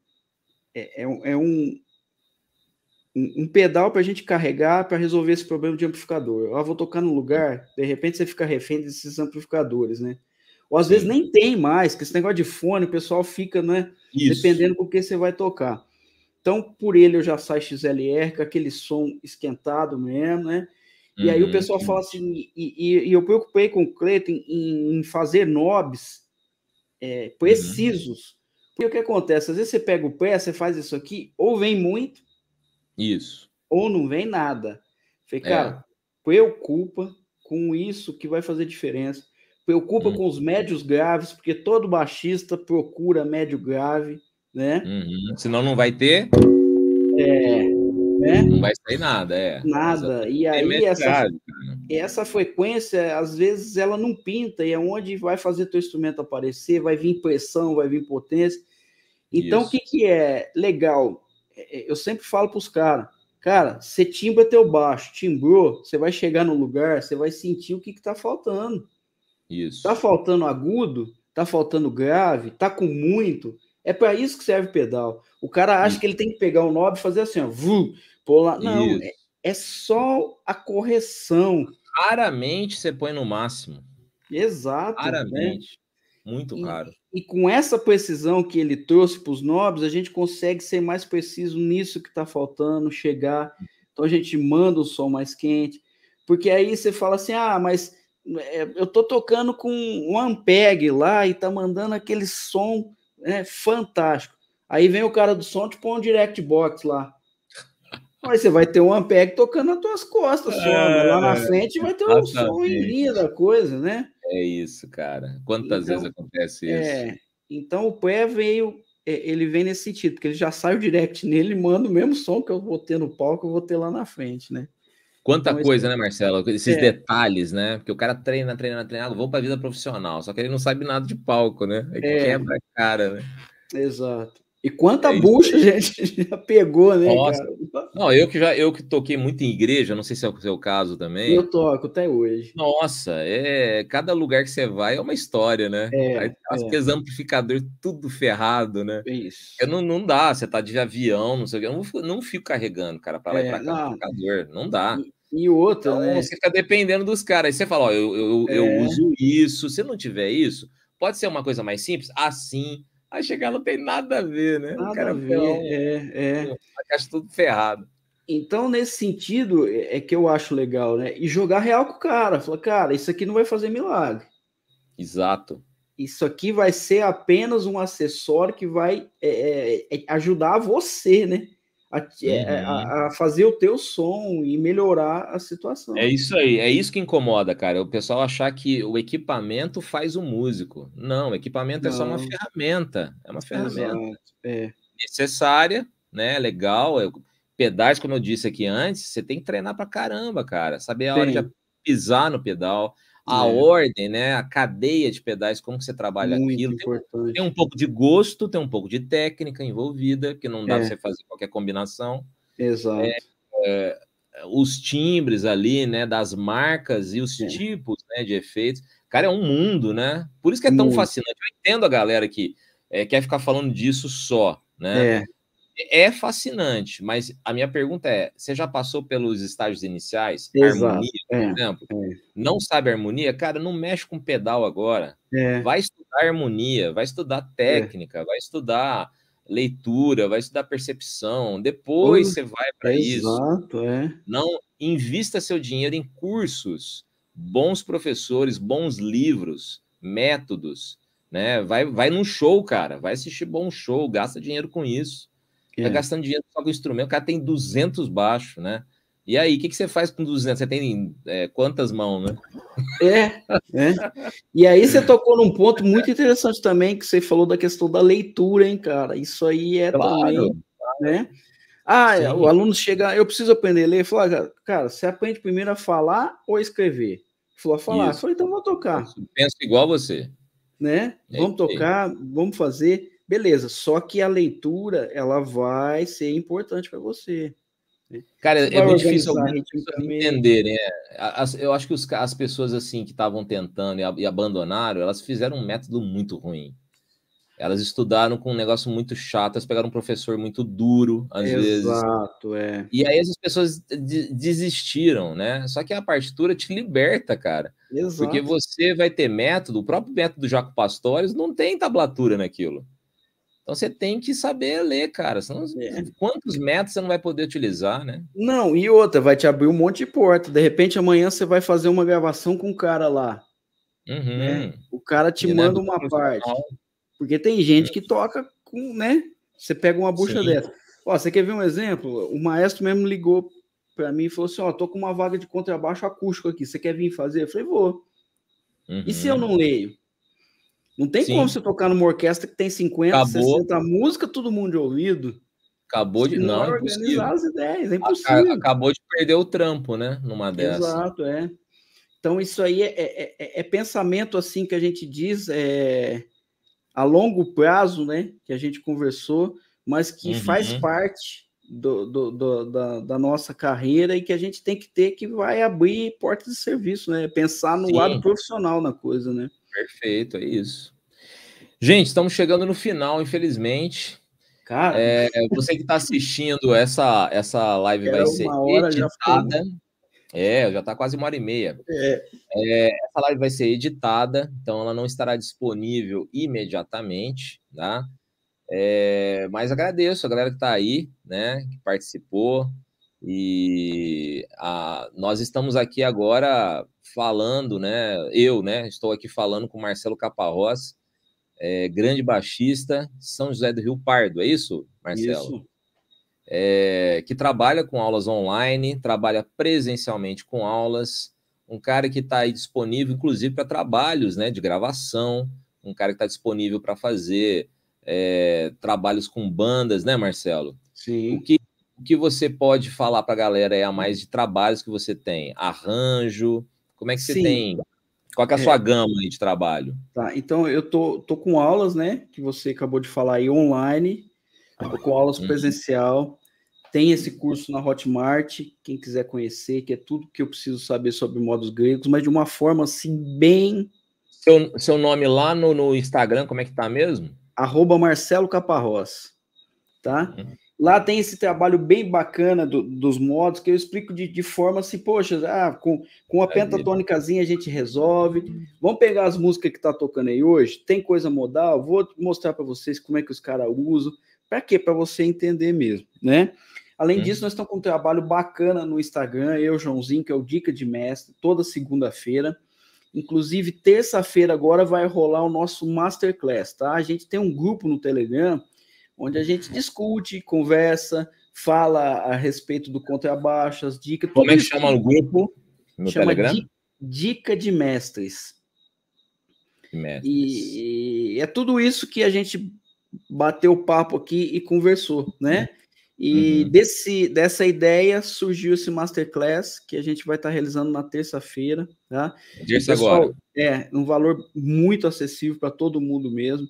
é, é um, é um, pedal para a gente carregar para resolver esse problema de amplificador. Eu ah, vou tocar no lugar, de repente você fica refém desses amplificadores, né? Ou às Sim. vezes nem tem mais, que esse negócio de fone, o pessoal fica, né? Isso. Dependendo com o que você vai tocar. Então, por ele eu já saio XLR, com aquele som esquentado mesmo, né? E uhum, aí o uhum, pessoal sim. fala assim, e, e, e, eu preocupei com o Cleiton em, em, fazer knobs é, uhum. precisos. Uhum. Porque o que acontece? Às vezes você pega o pé, você faz isso aqui, ou vem muito, isso. ou não vem nada. Falei, é. cara, é. preocupa com isso que vai fazer diferença. Preocupa uhum. com os médios graves, porque todo baixista procura médio grave né? Uhum. Senão não vai ter. É, né? Não vai sair nada, é. Nada. E aí essa, essa frequência, às vezes, ela não pinta, e é onde vai fazer teu instrumento aparecer, vai vir pressão, vai vir potência. Então, o que, que é legal? É, é, eu sempre falo para os caras, cara, você timbra teu baixo, timbrou, você vai chegar no lugar, você vai sentir o que está faltando. Isso. Tá faltando agudo, tá faltando grave, tá com muito, é para isso que serve o pedal. O cara acha hum. que ele tem que pegar o knob e fazer assim, ó, vu, pular. Não, é, é, só a correção. Raramente você põe no máximo. Exato. Né? Raramente. Né? Muito e, raro. E com essa precisão que ele trouxe para os knobs, a gente consegue ser mais preciso nisso que está faltando, chegar. Então a gente manda o som mais quente. Porque aí você fala assim, ah, mas é, eu tô tocando com um ampeg lá e tá mandando aquele som é fantástico. Aí vem o cara do som tipo um direct box lá. Aí você vai ter um Ampeg tocando nas tuas costas, só, é, lá na frente vai ter um som em da coisa, né? É isso, cara. Quantas então, vezes acontece é. isso? É, então o pé veio, é, ele vem nesse sentido, porque ele já sai o direct nele e manda o mesmo som que eu vou ter no palco, eu vou ter lá na frente, né? Quanta então, coisa, né, Marcelo? Esses é. detalhes, né? Porque o cara treina, treina, treina, vou para a vida profissional, só que ele não sabe nada de palco, né? É. Quebra a cara, né? Exato. E quanta é bucha a gente já pegou, né? Nossa. Cara? Não, eu que já eu que toquei muito em igreja, não sei se é o seu caso também. Eu toco até hoje. Nossa, é cada lugar que você vai é uma história, né? É, Aqueles é. amplificadores tudo ferrado, né? É isso. Eu não, não dá, você tá de avião, não sei o que. Eu não, fico, não fico carregando, cara, para lá é, e para cá, não. amplificador. Não dá. E, outra, então, né? Você fica dependendo dos caras. Aí você fala, ó, eu, eu, eu, eu é. uso isso. Se não tiver isso, pode ser uma coisa mais simples? Assim. Ah, Aí chegar não tem nada a ver, né? Nada o cara a ver, é, é. Acho tudo ferrado. Então, nesse sentido, é, é que eu acho legal, né? E jogar real com o cara. Falar, cara, isso aqui não vai fazer milagre. Exato. Isso aqui vai ser apenas um acessório que vai é, é, é ajudar você, né? a, é, é, a, uhum. a, fazer o teu som e melhorar a situação. É isso aí, é isso que incomoda, cara. O pessoal achar que o equipamento faz o músico. Não, o equipamento Não. é só uma ferramenta. É uma ferramenta é. necessária, né? Legal. É pedais, como eu disse aqui antes, você tem que treinar pra caramba, cara. Saber a Sim. hora de pisar no pedal, a é. ordem, né, a cadeia de pedais, como você trabalha Muito aquilo. Tem, tem, um pouco de gosto, tem um pouco de técnica envolvida, que não dá é. para você fazer qualquer combinação. Exato. É, é, os timbres ali, né, das marcas e os é. tipos né, de efeitos. Cara, é um mundo, né? Por isso que é tão Muito. fascinante. Eu entendo a galera que é, quer ficar falando disso só, né? É. É, é fascinante, mas a minha pergunta é: você já passou pelos estágios iniciais? Exato. Harmonia, por é, exemplo? É. Não sabe harmonia? Cara, não mexe com pedal agora. É. Vai estudar harmonia, vai estudar é. técnica, vai estudar leitura, vai estudar percepção. Depois Ui, você vai para é, isso. Exato, é. Não invista seu dinheiro em cursos, bons professores, bons livros, métodos. Né? Vai, vai num show, cara. Vai assistir bom show, gasta dinheiro com isso. Tá é. gastando dinheiro só com instrumento. O cara tem 200 baixos, né? E aí, o que, que você faz com 200? Você tem é, quantas mãos, né? É, é, E aí você tocou num ponto muito interessante também, que você falou da questão da leitura, hein, cara? Isso aí é claro, também, né? Ah, é, Sim. o aluno chega, eu preciso aprender a ler. Fala, cara, você aprende primeiro a falar ou a escrever? Falou, a falar. Eu falei, então vou tocar. penso igual você. Né? É vamos tocar, vamos fazer. Beleza, só que a leitura ela vai ser importante para você. Né? Cara, você é muito difícil algumas pessoas entender, né? eu acho que os, as pessoas assim que estavam tentando e, e abandonaram, elas fizeram um método muito ruim. Elas estudaram com um negócio muito chato, elas pegaram um professor muito duro, às Exato, vezes. Exato, é. E aí essas pessoas desistiram, né? Só que a partitura te liberta, cara. Exato. Porque você vai ter método, o próprio método do Jaco Pastores não tem tablatura naquilo. Então você tem que saber ler, cara. Senão, é. Quantos metros você não vai poder utilizar, né? Não, e outra, vai te abrir um monte de porta. De repente, amanhã você vai fazer uma gravação com o um cara lá. Uhum. Né? O cara te e é manda uma parte. Porque tem gente que toca com, né? Você pega uma bucha Sim. dessa. Ó, você quer ver um exemplo? O maestro mesmo ligou para mim e falou assim: Ó, tô com uma vaga de contrabaixo acústico aqui. Você quer vir fazer? Eu falei, vou. Uhum. E se eu uhum. não leio? Não tem Sim. como você tocar numa orquestra que tem 50, Acabou. 60 músicas, todo mundo de ouvido. Acabou de. Não, não é organizar as ideias, é impossível. Acabou de perder o trampo, né? Numa dessas. Exato, é. Então, isso aí é é, é, é, é pensamento assim que a gente diz é, a longo prazo, né? Que a gente conversou, mas que uhum. faz parte do, do, do, da, da, nossa carreira e que a gente tem que ter que vai abrir portas de serviço, né? Pensar no Sim. lado profissional na coisa, né? Perfeito, é isso. Gente, estamos chegando no final, infelizmente. Cara, é, você que está assistindo essa essa live vai ser editada. Já é, já está quase uma hora e meia. É. É, essa live vai ser editada, então ela não estará disponível imediatamente, tá? É, mas agradeço a galera que está aí, né, que participou, e a, nós estamos aqui agora falando, né? Eu, né? Estou aqui falando com Marcelo Caparrós, é, grande baixista, São José do Rio Pardo, é isso, Marcelo? Isso. É, que trabalha com aulas online, trabalha presencialmente com aulas, um cara que está aí disponível, inclusive, para trabalhos né, de gravação, um cara que está disponível para fazer é, trabalhos com bandas, né, Marcelo? Sim. O que o que você pode falar para a galera é a mais de trabalhos que você tem? Arranjo? Como é que você Sim. tem? Qual é a é. sua gama de trabalho? Tá, então eu tô, tô com aulas, né? Que você acabou de falar aí online, tô com aulas uhum. presencial. Tem esse curso na Hotmart, quem quiser conhecer, que é tudo que eu preciso saber sobre modos gregos, mas de uma forma assim, bem. Seu, seu nome lá no, no Instagram, como é que tá mesmo? Arroba Marcelo Caparrós, tá? Uhum. Lá tem esse trabalho bem bacana do, dos modos, que eu explico de, de forma assim, poxa, ah, com, com a é pentatônicazinha a gente resolve. Uhum. Vamos pegar as músicas que tá tocando aí hoje, tem coisa modal, vou mostrar para vocês como é que os caras usam. Para quê? Para você entender mesmo, né? Além uhum. disso, nós estamos com um trabalho bacana no Instagram, eu, Joãozinho, que é o Dica de Mestre, toda segunda-feira. Inclusive, terça-feira agora vai rolar o nosso Masterclass, tá? A gente tem um grupo no Telegram onde a gente discute, conversa, fala a respeito do contrabaixo, as dicas. Como é que chama o grupo? No chama Telegram? Dica de Mestres. mestres. E, e, é tudo isso que a gente bateu o papo aqui e conversou, né? E uhum. desse, dessa ideia surgiu esse masterclass que a gente vai estar tá realizando na terça-feira, tá? agora. É, um valor muito acessível para todo mundo mesmo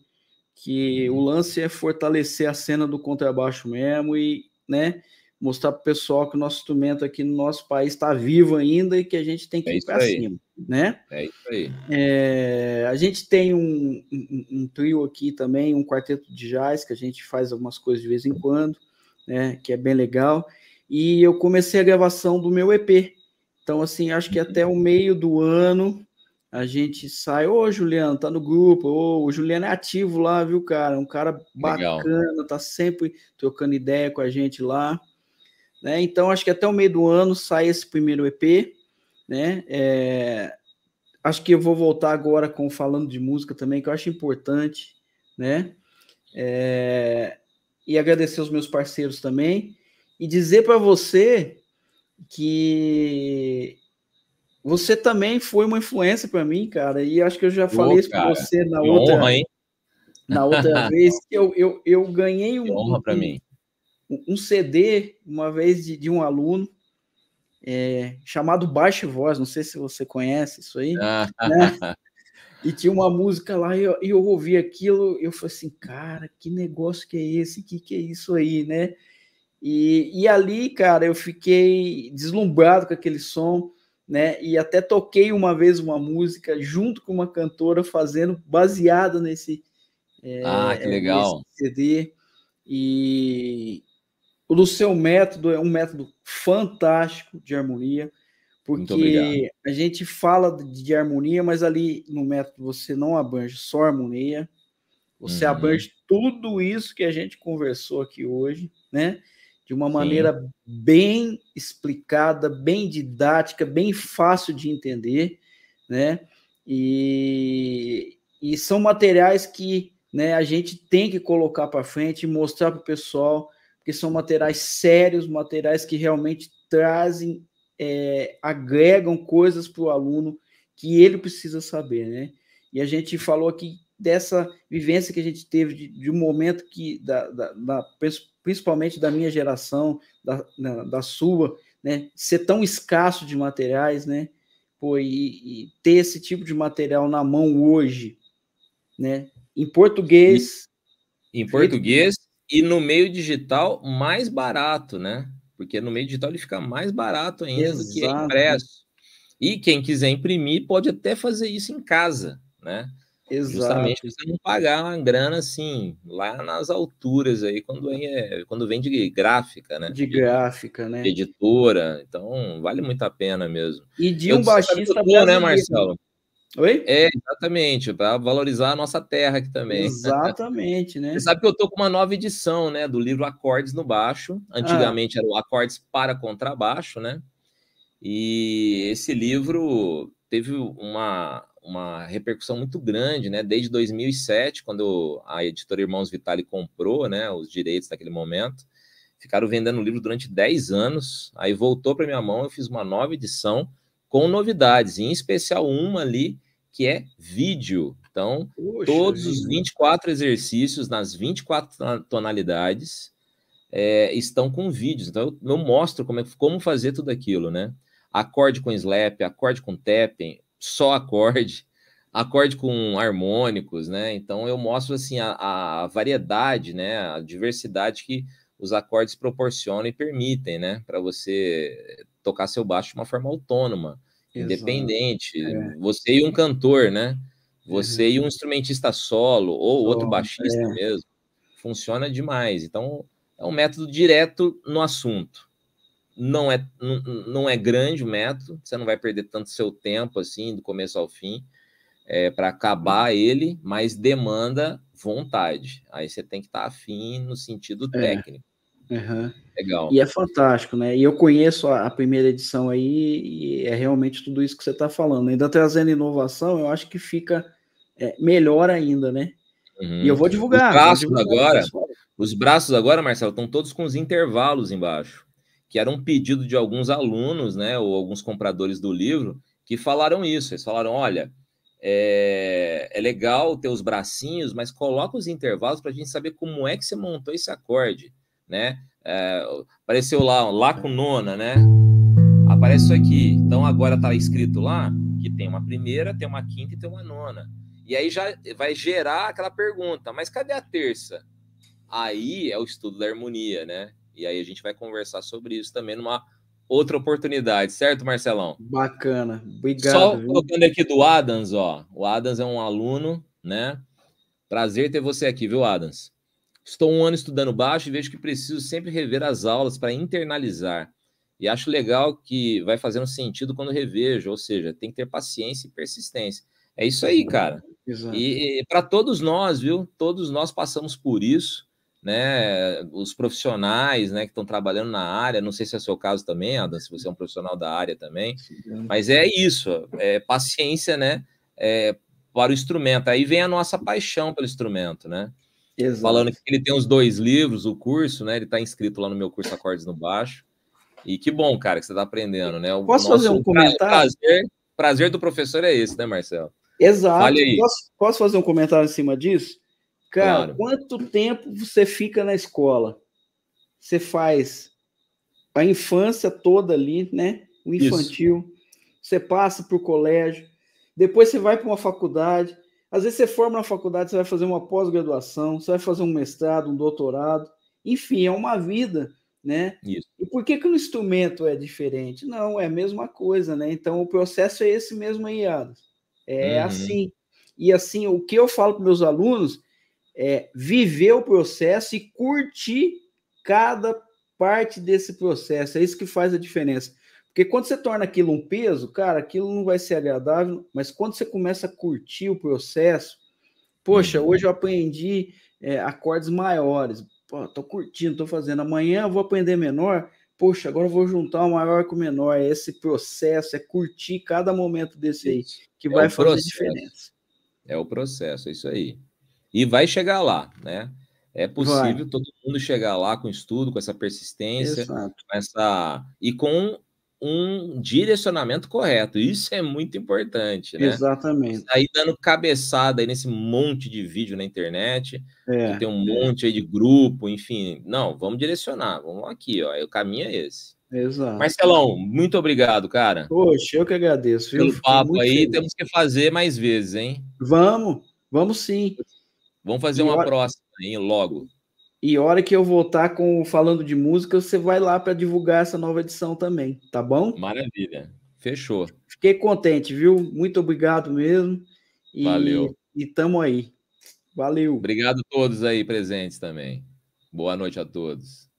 que o uhum. lance é fortalecer a cena do contrabaixo mesmo e, né, mostrar para o pessoal que o nosso instrumento aqui no nosso país está vivo ainda e que a gente tem que é ir para cima, né? É isso aí. É, a gente tem um, um, um, trio aqui também, um quarteto de jazz, que a gente faz algumas coisas de vez em quando, né? Que é bem legal. E eu comecei a gravação do meu EP. Então, assim, acho que uhum. até o meio do ano a gente sai, ô Juliano, tá no grupo, ô, o Juliano é ativo lá, viu, cara? Um cara bacana, Legal. tá sempre trocando ideia com a gente lá. Né? Então, acho que até o meio do ano sai esse primeiro EP, né? É... Acho que eu vou voltar agora com falando de música também, que eu acho importante, né? É... E agradecer os meus parceiros também. E dizer para você que você também foi uma influência para mim, cara, e acho que eu já falei isso para você na que outra, honra, hein? na outra [laughs] vez que eu, eu, eu ganhei um, honra um, mim. Um, um CD uma vez de, de um aluno é, chamado Baixo Voz, não sei se você conhece isso aí, [laughs] né? E tinha uma música lá e eu, eu ouvi aquilo, eu falei assim, cara, que negócio que é esse? Que que é isso aí, né? E, e ali, cara, eu fiquei deslumbrado com aquele som né? E até toquei uma vez uma música junto com uma cantora fazendo baseada nesse é, ah, que é, legal. CD. E o seu método é um método fantástico de harmonia, porque a gente fala de harmonia, mas ali no método você não abrange só harmonia, você uhum. abrange tudo isso que a gente conversou aqui hoje, né? de uma maneira Sim. bem explicada, bem didática, bem fácil de entender, né? E, e são materiais que né, a gente tem que colocar para frente e mostrar para o pessoal, porque são materiais sérios, materiais que realmente trazem, é, agregam coisas para o aluno que ele precisa saber, né? E a gente falou aqui dessa vivência que a gente teve de, de um momento que, da, da, da, principalmente da minha geração, da, da sua, né, ser tão escasso de materiais, né, pô, e, e, ter esse tipo de material na mão hoje, né, em português. E, em português feito... e no meio digital mais barato, né, porque no meio digital ele fica mais barato ainda Exato. do que é impresso. E quem quiser imprimir pode até fazer isso em casa, né? Exato. Justamente você não pagar uma grana assim, lá nas alturas aí, quando vem, é, quando vem de gráfica, né? De, gráfica, né? De editora. Então, vale muito a pena mesmo. E de eu um baixista bom, né, Marcelo? Oi? É, exatamente, para valorizar a nossa terra aqui também. Exatamente, né? Você sabe que eu tô com uma nova edição, né, do livro Acordes no Baixo. Ah. Antigamente ah. era o Acordes para Contrabaixo, né? E esse livro teve uma uma repercussão muito grande, né? Desde 2007, quando a editora Irmãos Vitali comprou, né, os direitos naquele momento, ficaram vendendo o livro durante 10 anos. Aí voltou para minha mão, eu fiz uma nova edição com novidades, em especial uma ali que é vídeo. Então, Poxa todos vida. os 24 exercícios nas 24 tonalidades é, estão com vídeos. Então, eu, eu mostro como, é, como fazer tudo aquilo, né? Acorde com slap, acorde com tapping, só acorde, [laughs] acorde com harmônicos, né? Então eu mostro assim a, a variedade, né? A diversidade que os acordes proporcionam e permitem, né? Para você tocar seu baixo de uma forma autônoma, Exato. independente. É. Você e um cantor, né? Você e um uhum. instrumentista solo ou outro baixista é. mesmo. Funciona demais. Então é um método direto no assunto não é, não, não é grande o método, você não vai perder tanto seu tempo assim, do começo ao fim, é, para acabar ele, mas demanda vontade. Aí você tem que estar tá afim no sentido é. técnico. Uhum. Legal. E é fantástico, né? E eu conheço a, a, primeira edição aí e é realmente tudo isso que você está falando. Ainda trazendo inovação, eu acho que fica é, melhor ainda, né? Uhum. E eu uhum. vou divulgar. Os braços divulgar agora, os braços agora, Marcelo, estão todos com os intervalos embaixo que era um pedido de alguns alunos, né, ou alguns compradores do livro, que falaram isso. Eles falaram: olha, é, é legal ter os bracinhos, mas coloca os intervalos para a gente saber como é que você montou esse acorde, né? É, apareceu lá, lá com nona, né? Aparece isso aqui. Então agora está escrito lá que tem uma primeira, tem uma quinta e tem uma nona. E aí já vai gerar aquela pergunta: mas cadê a terça? Aí é o estudo da harmonia, né? E aí a gente vai conversar sobre isso também numa outra oportunidade, certo, Marcelão? Bacana, obrigado. Só colocando aqui do Adams, ó. O Adams é um aluno, né? Prazer ter você aqui, viu, Adams? Estou um ano estudando baixo e vejo que preciso sempre rever as aulas para internalizar. E acho legal que vai fazendo sentido quando revejo, ou seja, tem que ter paciência e persistência. É isso aí, cara. Exato. E, e para todos nós, viu? Todos nós passamos por isso né, os profissionais, né, que estão trabalhando na área, não sei se é o seu caso também, Adam, se você é um profissional da área também, mas é isso, é paciência, né, é, para o instrumento. Aí vem a nossa paixão pelo instrumento, né? Falando que ele tem os dois livros, o curso, né? Ele está inscrito lá no meu curso Acordes no Baixo. E que bom, cara, que você está aprendendo, né? O posso fazer um comentário? Prazer, prazer do professor é esse, né, Marcelo? Exato. Posso, posso fazer um comentário em cima disso? Cara, claro. quanto tempo você fica na escola? Você faz a infância toda ali, né? O infantil. Isso. Você passa para o colégio. Depois você vai para uma faculdade. Às vezes você forma na faculdade, você vai fazer uma pós-graduação, você vai fazer um mestrado, um doutorado. Enfim, é uma vida, né? Isso. E por que, que o instrumento é diferente? Não, é a mesma coisa, né? Então o processo é esse mesmo aí, Adas. É uhum. assim. E assim, o que eu falo para meus alunos é, viver o processo e curtir cada parte desse processo. É isso que faz a diferença. Porque quando você torna aquilo um peso, cara, aquilo não vai ser agradável, mas quando você começa a curtir o processo, poxa, uhum. hoje eu aprendi é, acordes maiores, Pô, tô curtindo, tô fazendo, amanhã eu vou aprender menor, poxa, agora eu vou juntar o maior com o menor, é esse processo, é curtir cada momento desse aí, que é vai fazer processo. diferença. É o processo, é isso aí. E vai chegar lá, né? É possível vai. todo mundo chegar lá com estudo, com essa persistência, Exato. com essa e com um direcionamento correto. Isso é muito importante, né? Exatamente. Aí dando cabeçada aí nesse monte de vídeo na internet, é, tem um monte aí de grupo, enfim. Não, vamos direcionar, vamos aqui, ó. O caminho é esse. Exato. Marcelão, muito obrigado, cara. Poxa, eu que agradeço, viu? Pelo papo aí, feliz. temos que fazer mais vezes, hein? Vamos, vamos sim. Vamos fazer e uma hora... próxima, hein, logo. E hora que eu voltar com falando de música, você vai lá para divulgar essa nova edição também, tá bom? Maravilha. Fechou. Fiquei contente, viu? Muito obrigado mesmo. E, Valeu. E tamo aí. Valeu. Obrigado a todos aí presentes também. Boa noite a todos.